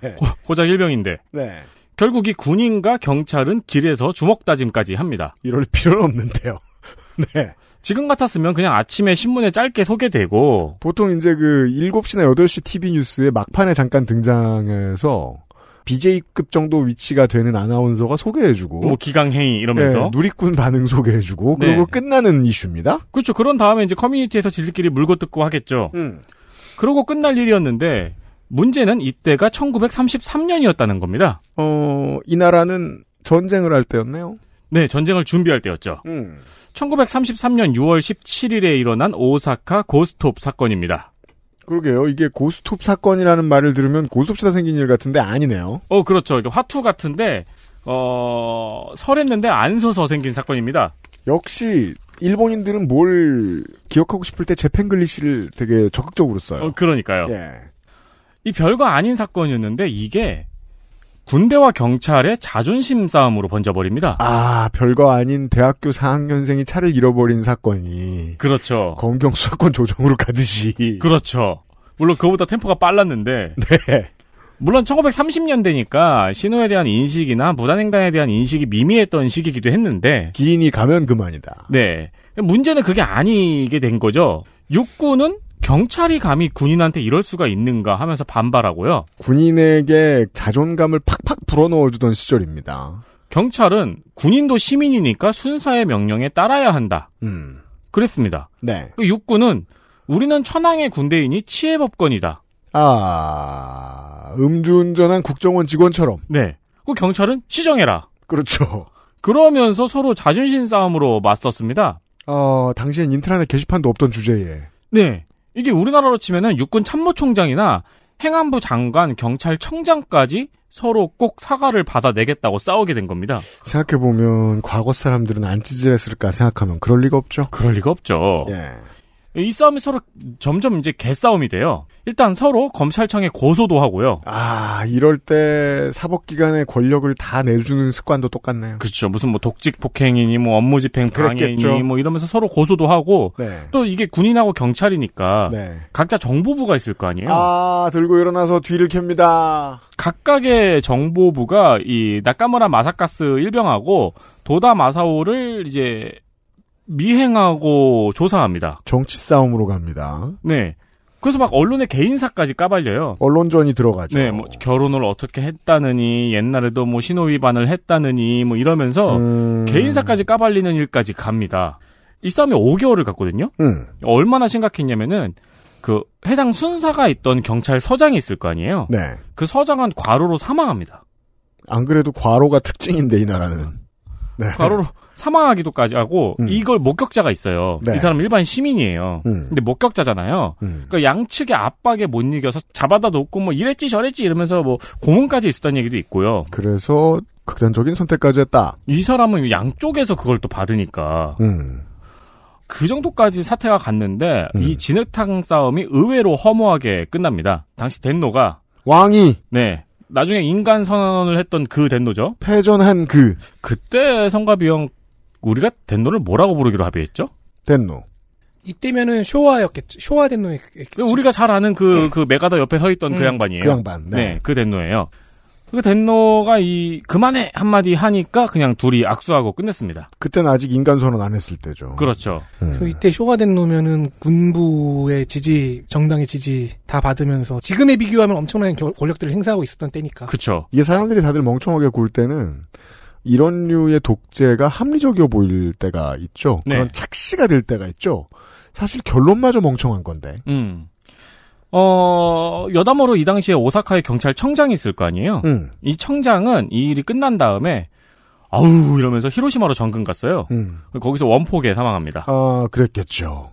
고, 작 일병인데. 네. 결국 이 군인과 경찰은 길에서 주먹다짐까지 합니다. 이럴 필요는 없는데요. [laughs] 네. 지금 같았으면 그냥 아침에 신문에 짧게 소개되고 보통 이제 그 7시나 8시 TV 뉴스에 막판에 잠깐 등장해서 BJ급 정도 위치가 되는 아나운서가 소개해주고 뭐 기강행위 이러면서 네, 누리꾼 반응 소개해주고 네. 그리고 끝나는 이슈입니다. 그렇죠. 그런 다음에 이제 커뮤니티에서 지들끼리 물고 뜯고 하겠죠. 음. 그러고 끝날 일이었는데 문제는 이때가 1933년이었다는 겁니다. 어, 이 나라는 전쟁을 할 때였네요. 네, 전쟁을 준비할 때였죠. 음. 1933년 6월 17일에 일어난 오사카 고스톱 사건입니다. 그러게요. 이게 고스톱 사건이라는 말을 들으면 고스톱시다 생긴 일 같은데 아니네요. 어, 그렇죠. 화투 같은데 어, 설했는데 안 서서 생긴 사건입니다. 역시 일본인들은 뭘 기억하고 싶을 때 재팬글리시를 되게 적극적으로 써요. 어, 그러니까요. 예. 이 별거 아닌 사건이었는데 이게 군대와 경찰의 자존심 싸움으로 번져버립니다. 아, 별거 아닌 대학교 4학년생이 차를 잃어버린 사건이. 그렇죠. 검경수 사권 조정으로 가듯이. 그렇죠. 물론 그거보다 템포가 빨랐는데. 네. 물론 1930년대니까 신호에 대한 인식이나 무단횡단에 대한 인식이 미미했던 시기이기도 했는데. 기인이 가면 그만이다. 네. 문제는 그게 아니게 된 거죠. 육군은 경찰이 감히 군인한테 이럴 수가 있는가 하면서 반발하고요. 군인에게 자존감을 팍팍 불어넣어주던 시절입니다. 경찰은 군인도 시민이니까 순사의 명령에 따라야 한다. 음. 그랬습니다. 네. 그 육군은 우리는 천황의 군대인이 치해법권이다. 아, 음주운전한 국정원 직원처럼. 네. 그 경찰은 시정해라. 그렇죠. 그러면서 서로 자존심 싸움으로 맞섰습니다. 어, 당시엔 인터넷 게시판도 없던 주제에. 네. 이게 우리나라로 치면은 육군 참모총장이나 행안부 장관, 경찰청장까지 서로 꼭 사과를 받아내겠다고 싸우게 된 겁니다. 생각해보면 과거 사람들은 안 찌질했을까 생각하면 그럴 리가 없죠. 그럴 리가 없죠. 예. 이 싸움이 서로 점점 이제 개싸움이 돼요. 일단 서로 검찰청에 고소도 하고요. 아, 이럴 때 사법기관의 권력을 다 내주는 습관도 똑같네요. 그렇죠. 무슨 뭐 독직 폭행이니 뭐 업무 집행 방이니뭐 이러면서 서로 고소도 하고 네. 또 이게 군인하고 경찰이니까 네. 각자 정보부가 있을 거 아니에요. 아, 들고 일어나서 뒤를 캡니다. 각각의 정보부가 이 나카무라 마사카스 일병하고 도다 마사오를 이제 미행하고 조사합니다. 정치 싸움으로 갑니다. 네. 그래서 막 언론의 개인사까지 까발려요. 언론전이 들어가죠. 네, 뭐 결혼을 어떻게 했다느니 옛날에도 뭐 신호 위반을 했다느니 뭐 이러면서 음... 개인사까지 까발리는 일까지 갑니다. 이 싸움이 5개월을 갔거든요. 음. 얼마나 심각했냐면은 그 해당 순사가 있던 경찰서장이 있을 거 아니에요. 네. 그 서장은 과로로 사망합니다. 안 그래도 과로가 특징인데 이 나라는. 네. 과로로 사망하기도까지 하고 음. 이걸 목격자가 있어요. 네. 이 사람은 일반 시민이에요. 음. 근데 목격자잖아요. 음. 그러니까 양측의 압박에 못 이겨서 잡아다 놓고 뭐 이랬지 저랬지 이러면서 뭐 고문까지 있었던 얘기도 있고요. 그래서 극단적인 선택까지 했다. 이 사람은 양쪽에서 그걸 또 받으니까. 음. 그 정도까지 사태가 갔는데 음. 이 진흙탕 싸움이 의외로 허무하게 끝납니다. 당시 덴노가 왕이 네 나중에 인간 선언을 했던 그 덴노죠. 패전한 그. 그때 성가비형 우리가 덴노를 뭐라고 부르기로 합의했죠? 덴노. 이때면은 쇼와였겠죠. 쇼와 덴노였겠죠. 그 우리가 잘 아는 그, 네. 그메가다 옆에 서 있던 그 음, 그 양반이에요. 그 양반. 네. 네, 그 덴노예요. 그러니 덴노가 이 그만해 한마디 하니까 그냥 둘이 악수하고 끝냈습니다. 그때는 아직 인간 선언 안 했을 때죠. 그렇죠. 네. 그 이때 쇼가 덴노면은 군부의 지지, 정당의 지지 다 받으면서 지금에 비교하면 엄청난 권력들을 행사하고 있었던 때니까. 그렇죠. 이게 사람들이 다들 멍청하게 굴 때는 이런 류의 독재가 합리적이어 보일 때가 있죠. 네. 그런 착시가 될 때가 있죠. 사실 결론마저 멍청한 건데. 음. 어, 여담으로 이 당시에 오사카의 경찰청장이 있을 거 아니에요? 음. 이 청장은 이 일이 끝난 다음에, 아우, 이러면서 히로시마로 전근 갔어요. 음. 거기서 원폭에 사망합니다. 아, 그랬겠죠.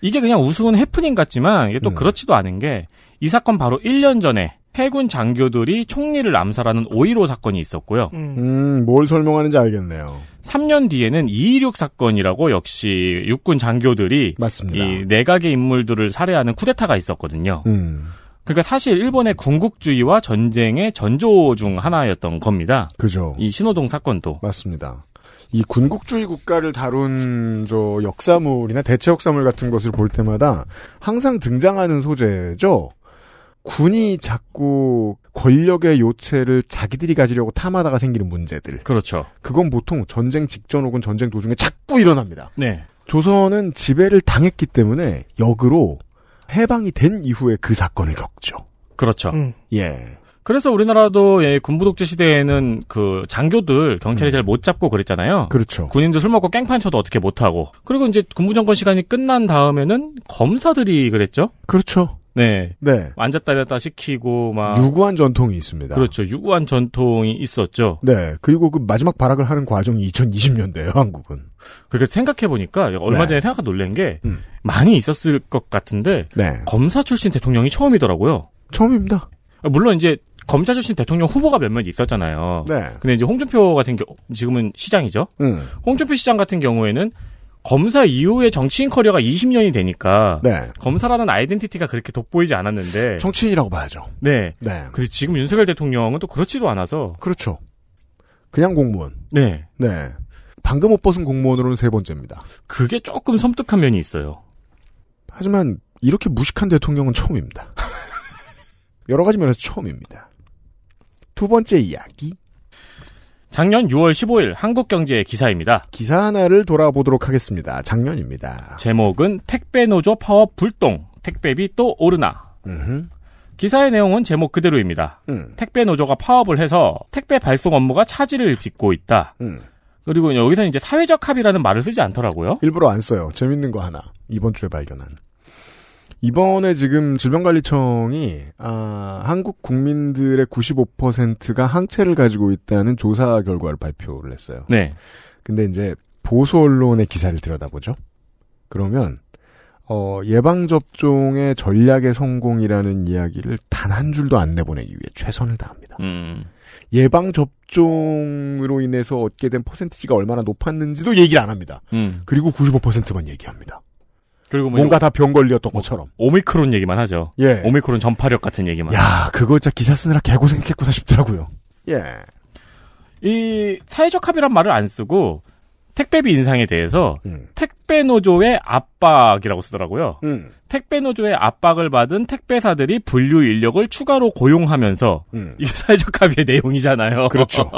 이게 그냥 우스운 해프닝 같지만, 이게 또 음. 그렇지도 않은 게, 이 사건 바로 1년 전에, 해군 장교들이 총리를 암살하는 5.15 사건이 있었고요. 음. 음, 뭘 설명하는지 알겠네요. 3년 뒤에는 226 사건이라고 역시 육군 장교들이 맞습니다. 이 내각의 인물들을 살해하는 쿠데타가 있었거든요. 음. 그러니까 사실 일본의 군국주의와 전쟁의 전조 중 하나였던 겁니다. 그죠. 이 신호동 사건도 맞습니다. 이 군국주의 국가를 다룬 저 역사물이나 대체 역사물 같은 것을 볼 때마다 항상 등장하는 소재죠. 군이 자꾸 권력의 요체를 자기들이 가지려고 탐하다가 생기는 문제들. 그렇죠. 그건 보통 전쟁 직전 혹은 전쟁 도중에 자꾸 일어납니다. 네. 조선은 지배를 당했기 때문에 역으로 해방이 된 이후에 그 사건을 겪죠. 그렇죠. 음. 예. 그래서 우리나라도 예, 군부독재 시대에는 그 장교들 경찰이 음. 잘못 잡고 그랬잖아요. 그렇죠. 군인들 술 먹고 깽판 쳐도 어떻게 못 하고. 그리고 이제 군부 정권 시간이 끝난 다음에는 검사들이 그랬죠. 그렇죠. 네. 네. 앉았다 렸다 시키고 막 유구한 전통이 있습니다. 그렇죠. 유구한 전통이 있었죠. 네. 그리고 그 마지막 발악을 하는 과정이 2020년대예요, 한국은. 그렇게 그러니까 생각해 보니까 얼마 네. 전에 네. 생각가 놀란 게 음. 많이 있었을 것 같은데 네. 검사 출신 대통령이 처음이더라고요. 처음입니다. 아, 물론 이제 검사 출신 대통령 후보가 몇 명 있었잖아요. 네. 근데 이제 홍준표 같은 경우 지금은 시장이죠. 음. 홍준표 시장 같은 경우에는 검사 이후에 정치인 커리어가 20년이 되니까 네. 검사라는 아이덴티티가 그렇게 돋보이지 않았는데 정치인이라고 봐야죠. 네. 네. 그리 지금 윤석열 대통령은 또 그렇지도 않아서 그렇죠. 그냥 공무원. 네. 네. 방금 못 벗은 공무원으로는 세 번째입니다. 그게 조금 섬뜩한 면이 있어요. 하지만 이렇게 무식한 대통령은 처음입니다. [laughs] 여러 가지 면에서 처음입니다. 두 번째 이야기. 작년 6월 15일 한국경제의 기사입니다. 기사 하나를 돌아보도록 하겠습니다. 작년입니다. 제목은 택배노조 파업 불똥, 택배비 또 오르나. 음흠. 기사의 내용은 제목 그대로입니다. 음. 택배노조가 파업을 해서 택배 발송 업무가 차질을 빚고 있다. 음. 그리고 여기서 이제 사회적 합의라는 말을 쓰지 않더라고요. 일부러 안 써요. 재밌는 거 하나. 이번 주에 발견한. 이번에 지금 질병관리청이 아, 한국 국민들의 95%가 항체를 가지고 있다는 조사 결과를 발표를 했어요. 네. 근데 이제 보수 언론의 기사를 들여다보죠. 그러면 어, 예방 접종의 전략의 성공이라는 이야기를 단 한 줄도 안 내보내기 위해 최선을 다합니다. 음. 예방 접종으로 인해서 얻게 된 퍼센티지가 얼마나 높았는지도 얘기를 안 합니다. 음. 그리고 95%만 얘기합니다. 그리고 뭐 뭔가 다 병 걸렸던 것처럼. 뭐 오미크론 얘기만 하죠. 예. 오미크론 전파력 같은 얘기만. 야, 그거 진짜 기사 쓰느라 개고생했겠구나 싶더라고요. 예. 이 사회적 합의란 말을 안 쓰고 택배비 인상에 대해서 음. 택배 노조의 압박이라고 쓰더라고요. 음. 택배 노조의 압박을 받은 택배사들이 분류 인력을 추가로 고용하면서 음. 이게 사회적 합의의 내용이잖아요. 그렇죠.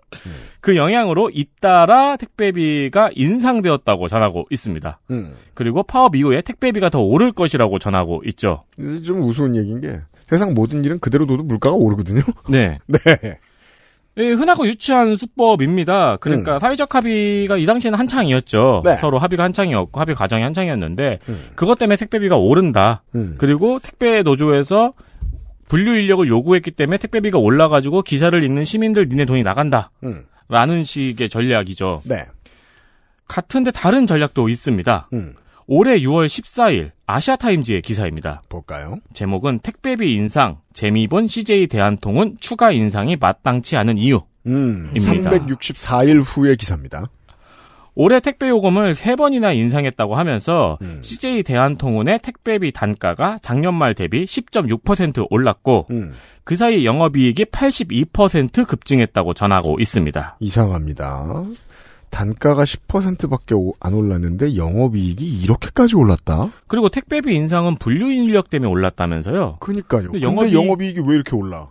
[laughs] 그 영향으로 잇따라 택배비가 인상되었다고 전하고 있습니다. 음. 그리고 파업 이후에 택배비가 더 오를 것이라고 전하고 있죠. 좀 우스운 얘기인 게 세상 모든 일은 그대로 둬도 물가가 오르거든요. 네. [laughs] 네. 예, 흔하고 유치한 수법입니다. 그러니까 음. 사회적 합의가 이 당시에는 한창이었죠. 네. 서로 합의가 한창이었고 합의 과정이 한창이었는데 음. 그것 때문에 택배비가 오른다. 음. 그리고 택배 노조에서 분류 인력을 요구했기 때문에 택배비가 올라가지고 기사를 읽는 시민들 니네 돈이 나간다. 음. 라는 식의 전략이죠. 네. 같은데 다른 전략도 있습니다. 음. 올해 6월 14일 아시아타임즈의 기사입니다. 볼까요? 제목은 택배비 인상, 재미본 CJ 대한통운 추가 인상이 마땅치 않은 이유. 음, 입니다. 364일 후의 기사입니다. 올해 택배 요금을 3번이나 인상했다고 하면서 음. CJ 대한통운의 택배비 단가가 작년 말 대비 10.6% 올랐고 음. 그 사이 영업이익이 82% 급증했다고 전하고 있습니다. 이상합니다. 단가가 10%밖에 안 올랐는데 영업이익이 이렇게까지 올랐다. 그리고 택배비 인상은 분류 인력 때문에 올랐다면서요. 그니까요. 근데, 영업이익... 영업이익이 왜 이렇게 올라?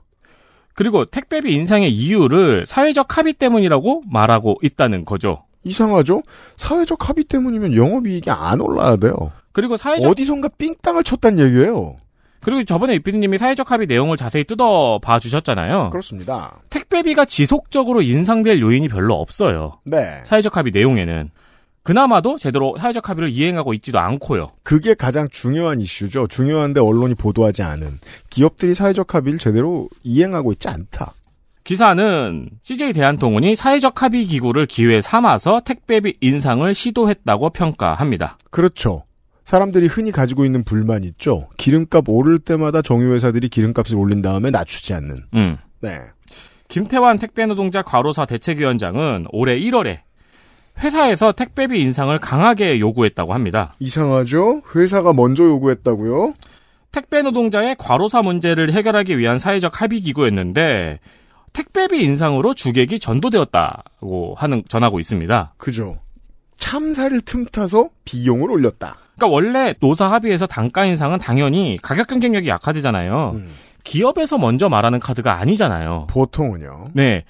그리고 택배비 인상의 이유를 사회적 합의 때문이라고 말하고 있다는 거죠. 이상하죠? 사회적 합의 때문이면 영업이익이 안 올라야 돼요. 그리고 사회적 어디선가 삥땅을 쳤단 얘기예요. 그리고 저번에 유피디님이 사회적 합의 내용을 자세히 뜯어봐 주셨잖아요. 그렇습니다. 택배비가 지속적으로 인상될 요인이 별로 없어요. 네. 사회적 합의 내용에는. 그나마도 제대로 사회적 합의를 이행하고 있지도 않고요. 그게 가장 중요한 이슈죠. 중요한데 언론이 보도하지 않은. 기업들이 사회적 합의를 제대로 이행하고 있지 않다. 기사는 CJ 대한통운이 사회적 합의 기구를 기회 삼아서 택배비 인상을 시도했다고 평가합니다. 그렇죠. 사람들이 흔히 가지고 있는 불만 있죠. 기름값 오를 때마다 정유회사들이 기름값을 올린 다음에 낮추지 않는. 음. 네. 김태환 택배노동자 과로사 대책위원장은 올해 1월에 회사에서 택배비 인상을 강하게 요구했다고 합니다. 이상하죠? 회사가 먼저 요구했다고요? 택배 노동자의 과로사 문제를 해결하기 위한 사회적 합의 기구였는데 택배비 인상으로 주객이 전도되었다고 하는 전하고 있습니다. 그죠. 참사를 틈타서 비용을 올렸다. 그러니까 원래 노사 합의에서 단가 인상은 당연히 가격 경쟁력이 약화되잖아요. 음. 기업에서 먼저 말하는 카드가 아니잖아요. 보통은요. 네.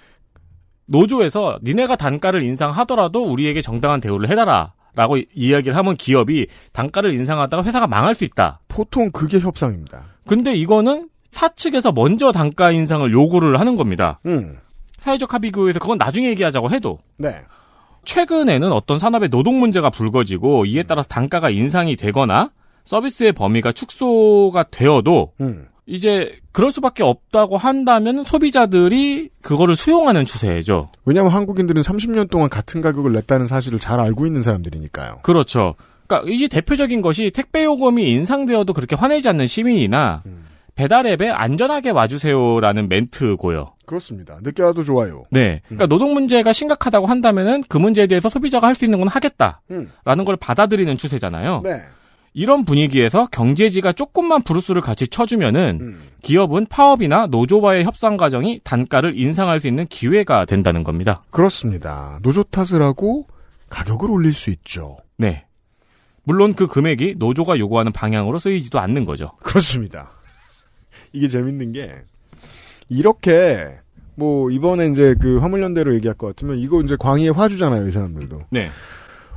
노조에서 니네가 단가를 인상하더라도 우리에게 정당한 대우를 해달라. 라고 이야기를 하면 기업이 단가를 인상하다가 회사가 망할 수 있다. 보통 그게 협상입니다. 근데 이거는 사측에서 먼저 단가 인상을 요구를 하는 겁니다. 음. 사회적 합의구에서 그건 나중에 얘기하자고 해도. 네. 최근에는 어떤 산업의 노동 문제가 불거지고 이에 따라서 단가가 인상이 되거나 서비스의 범위가 축소가 되어도 음. 이제 그럴 수밖에 없다고 한다면 소비자들이 그거를 수용하는 추세죠. 왜냐하면 한국인들은 30년 동안 같은 가격을 냈다는 사실을 잘 알고 있는 사람들이니까요. 그렇죠. 그러니까 이게 대표적인 것이 택배 요금이 인상되어도 그렇게 화내지 않는 시민이나 음. 배달 앱에 안전하게 와주세요라는 멘트고요. 그렇습니다. 늦게 와도 좋아요. 네. 그러니까 음. 노동 문제가 심각하다고 한다면은 그 문제에 대해서 소비자가 할 수 있는 건 하겠다라는 음. 걸 받아들이는 추세잖아요. 네. 이런 분위기에서 경제지가 조금만 브루스를 같이 쳐주면은 음. 기업은 파업이나 노조와의 협상 과정이 단가를 인상할 수 있는 기회가 된다는 겁니다. 그렇습니다. 노조 탓을 하고 가격을 올릴 수 있죠. 네. 물론 그 금액이 노조가 요구하는 방향으로 쓰이지도 않는 거죠. 그렇습니다. 이게 재밌는 게 이렇게 뭐 이번에 이제 그 화물연대로 얘기할 것 같으면 이거 이제 광희의 화주잖아요 이 사람들도. 네.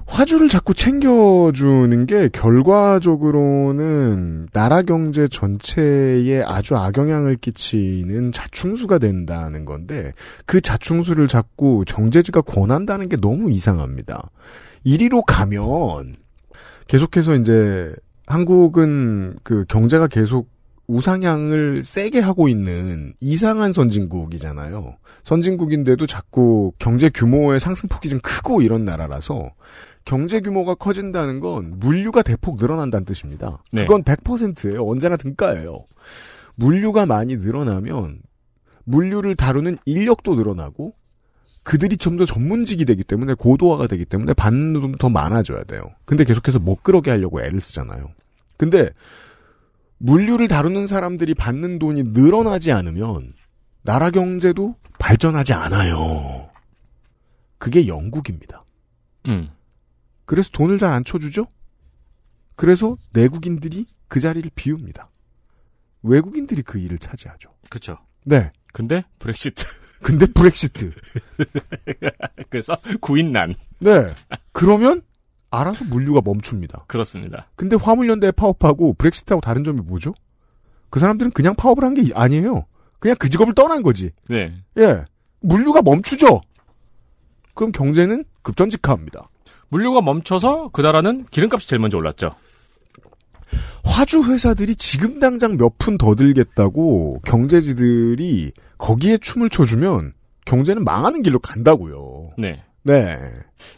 화주를 자꾸 챙겨주는 게 결과적으로는 나라 경제 전체에 아주 악영향을 끼치는 자충수가 된다는 건데 그 자충수를 자꾸 정제지가 권한다는 게 너무 이상합니다. 이리로 가면 계속해서 이제 한국은 그 경제가 계속 우상향을 세게 하고 있는 이상한 선진국이잖아요. 선진국인데도 자꾸 경제 규모의 상승폭이 좀 크고 이런 나라라서 경제 규모가 커진다는 건 물류가 대폭 늘어난다는 뜻입니다. 네. 그건 100%예요. 언제나 등가예요. 물류가 많이 늘어나면 물류를 다루는 인력도 늘어나고 그들이 좀 더 전문직이 되기 때문에 고도화가 되기 때문에 반는 돈도 더 많아져야 돼요. 근데 계속해서 못 그러게 하려고 애를 쓰잖아요. 근데 물류를 다루는 사람들이 받는 돈이 늘어나지 않으면 나라 경제도 발전하지 않아요. 그게 영국입니다. 음. 그래서 돈을 잘 안 쳐주죠? 그래서 내국인들이 그 자리를 비웁니다. 외국인들이 그 일을 차지하죠. 그렇죠. 네. 근데 브렉시트. 근데 브렉시트. [laughs] 그래서 구인난. 네. 그러면 알아서 물류가 멈춥니다. 그렇습니다. 근데 화물연대에 파업하고 브렉시트하고 다른 점이 뭐죠? 그 사람들은 그냥 파업을 한 게 아니에요. 그냥 그 직업을 떠난 거지. 네. 예. 물류가 멈추죠. 그럼 경제는 급전직하합니다. 물류가 멈춰서 그 나라는 기름값이 제일 먼저 올랐죠. 화주 회사들이 지금 당장 몇 푼 더 들겠다고 경제지들이 거기에 춤을 춰주면 경제는 망하는 길로 간다고요. 네. 네.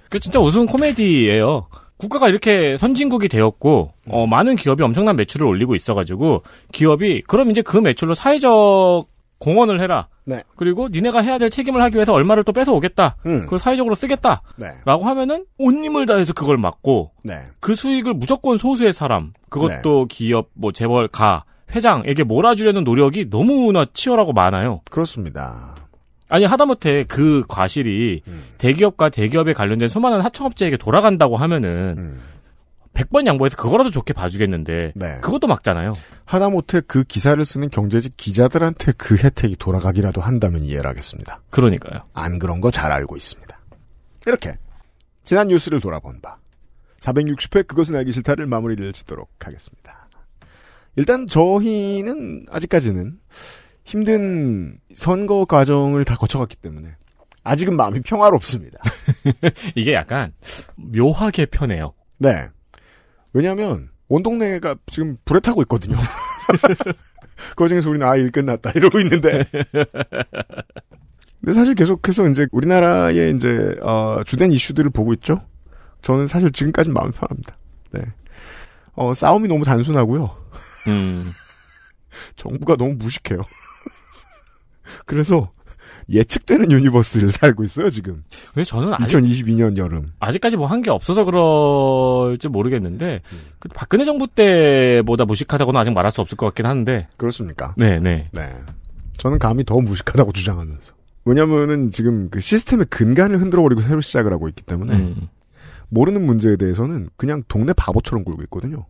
그 진짜 우스운 코미디예요. 국가가 이렇게 선진국이 되었고 어, 많은 기업이 엄청난 매출을 올리고 있어가지고 기업이 그럼 이제 그 매출로 사회적 공헌을 해라. 네. 그리고 니네가 해야 될 책임을 하기 위해서 얼마를 또 뺏어 오겠다. 음. 그걸 사회적으로 쓰겠다. 네. 라고 하면은 온 힘을 다해서 그걸 막고 네. 그 수익을 무조건 소수의 사람, 그것도 네. 기업 뭐 재벌가 회장에게 몰아주려는 노력이 너무나 치열하고 많아요. 그렇습니다. 아니 하다못해 그 과실이 음. 대기업과 대기업에 관련된 수많은 하청업체에게 돌아간다고 하면은 음. 100번 양보해서 그거라도 좋게 봐주겠는데 네. 그것도 막잖아요. 하다못해 그 기사를 쓰는 경제직 기자들한테 그 혜택이 돌아가기라도 한다면 이해를 하겠습니다. 그러니까요. 안 그런 거 잘 알고 있습니다. 이렇게 지난 뉴스를 돌아본 바 460회 그것은 알기 싫다를 마무리를 짓도록 하겠습니다. 일단 저희는 아직까지는 힘든 선거 과정을 다 거쳐갔기 때문에 아직은 마음이 평화롭습니다. [laughs] 이게 약간 묘하게 편해요. 네. 왜냐하면 온 동네가 지금 불에 타고 있거든요. [laughs] 그 중에서 우리는 아일 끝났다 이러고 있는데. 근데 사실 계속해서 이제 우리나라의 이제 어, 주된 이슈들을 보고 있죠. 저는 사실 지금까지 마음 편합니다. 네. 어, 싸움이 너무 단순하고요. 음. [laughs] 정부가 너무 무식해요. 그래서 예측되는 유니버스를 살고 있어요 지금. 왜 저는 아직, 2022년 여름. 아직까지 뭐 한 게 없어서 그럴지 모르겠는데 음. 그 박근혜 정부 때보다 무식하다고는 아직 말할 수 없을 것 같긴 한데. 그렇습니까? 네, 네. 네. 저는 감히 더 무식하다고 주장하면서. 왜냐면은 지금 그 시스템의 근간을 흔들어버리고 새로 시작을 하고 있기 때문에 음. 모르는 문제에 대해서는 그냥 동네 바보처럼 굴고 있거든요.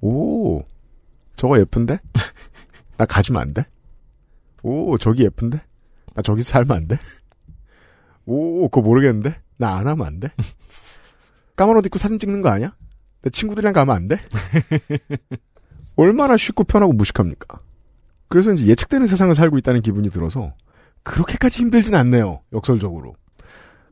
오, 저거 예쁜데? [laughs] 나 가지면 안 돼? 오, 저기 예쁜데? 나 저기 살면 안 돼? 오, 그거 모르겠는데? 나 안 하면 안 돼? [laughs] 까만 옷 입고 사진 찍는 거 아니야? 내 친구들이랑 가면 안 돼? [laughs] 얼마나 쉽고 편하고 무식합니까? 그래서 이제 예측되는 세상을 살고 있다는 기분이 들어서 그렇게까지 힘들진 않네요. 역설적으로.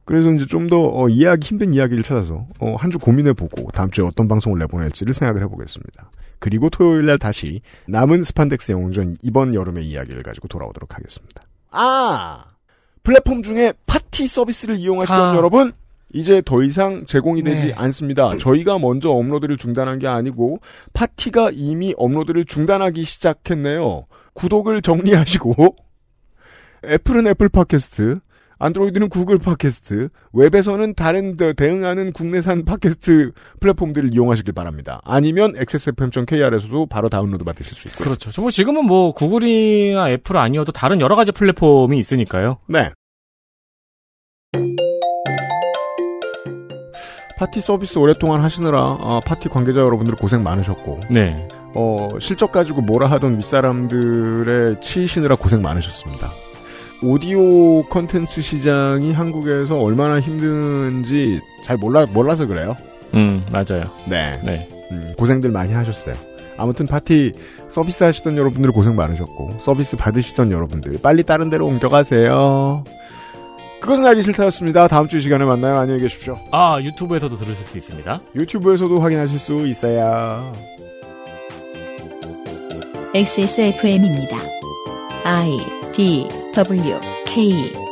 그래서 이제 좀더 어, 이하기 힘든 이야기를 찾아서 어, 한 주 고민해 보고 다음 주에 어떤 방송을 내보낼지를 생각을 해보겠습니다. 그리고 토요일 날 다시 남은 스판덱스 영웅전 이번 여름의 이야기를 가지고 돌아오도록 하겠습니다. 아! 플랫폼 중에 파티 서비스를 이용하시던 아. 여러분, 이제 더 이상 제공이 되지 네. 않습니다. 저희가 먼저 업로드를 중단한 게 아니고 파티가 이미 업로드를 중단하기 시작했네요. 구독을 정리하시고 애플은 애플 팟캐스트, 안드로이드는 구글 팟캐스트, 웹에서는 다른 대응하는 국내산 팟캐스트 플랫폼들을 이용하시길 바랍니다. 아니면 XSFM.kr에서도 바로 다운로드 받으실 수 있고요. 그렇죠. 정말 뭐 지금은 뭐 구글이나 애플 아니어도 다른 여러 가지 플랫폼이 있으니까요. 네. 파티 서비스 오랫동안 하시느라 어, 파티 관계자 여러분들 고생 많으셨고 네. 어, 실적 가지고 뭐라 하던 윗사람들의 치이시느라 고생 많으셨습니다. 오디오 컨텐츠 시장이 한국에서 얼마나 힘든지 잘 몰라, 몰라서 그래요. 음, 맞아요. 네. 네. 음, 고생들 많이 하셨어요. 아무튼 파티 서비스 하시던 여러분들 고생 많으셨고, 서비스 받으시던 여러분들 빨리 다른 데로 옮겨가세요. 그것은 알기 싫다였습니다. 다음 주 이 시간에 만나요. 안녕히 계십시오. 아, 유튜브에서도 들으실 수 있습니다. 유튜브에서도 확인하실 수 있어요. XSFM입니다. 아이. I W K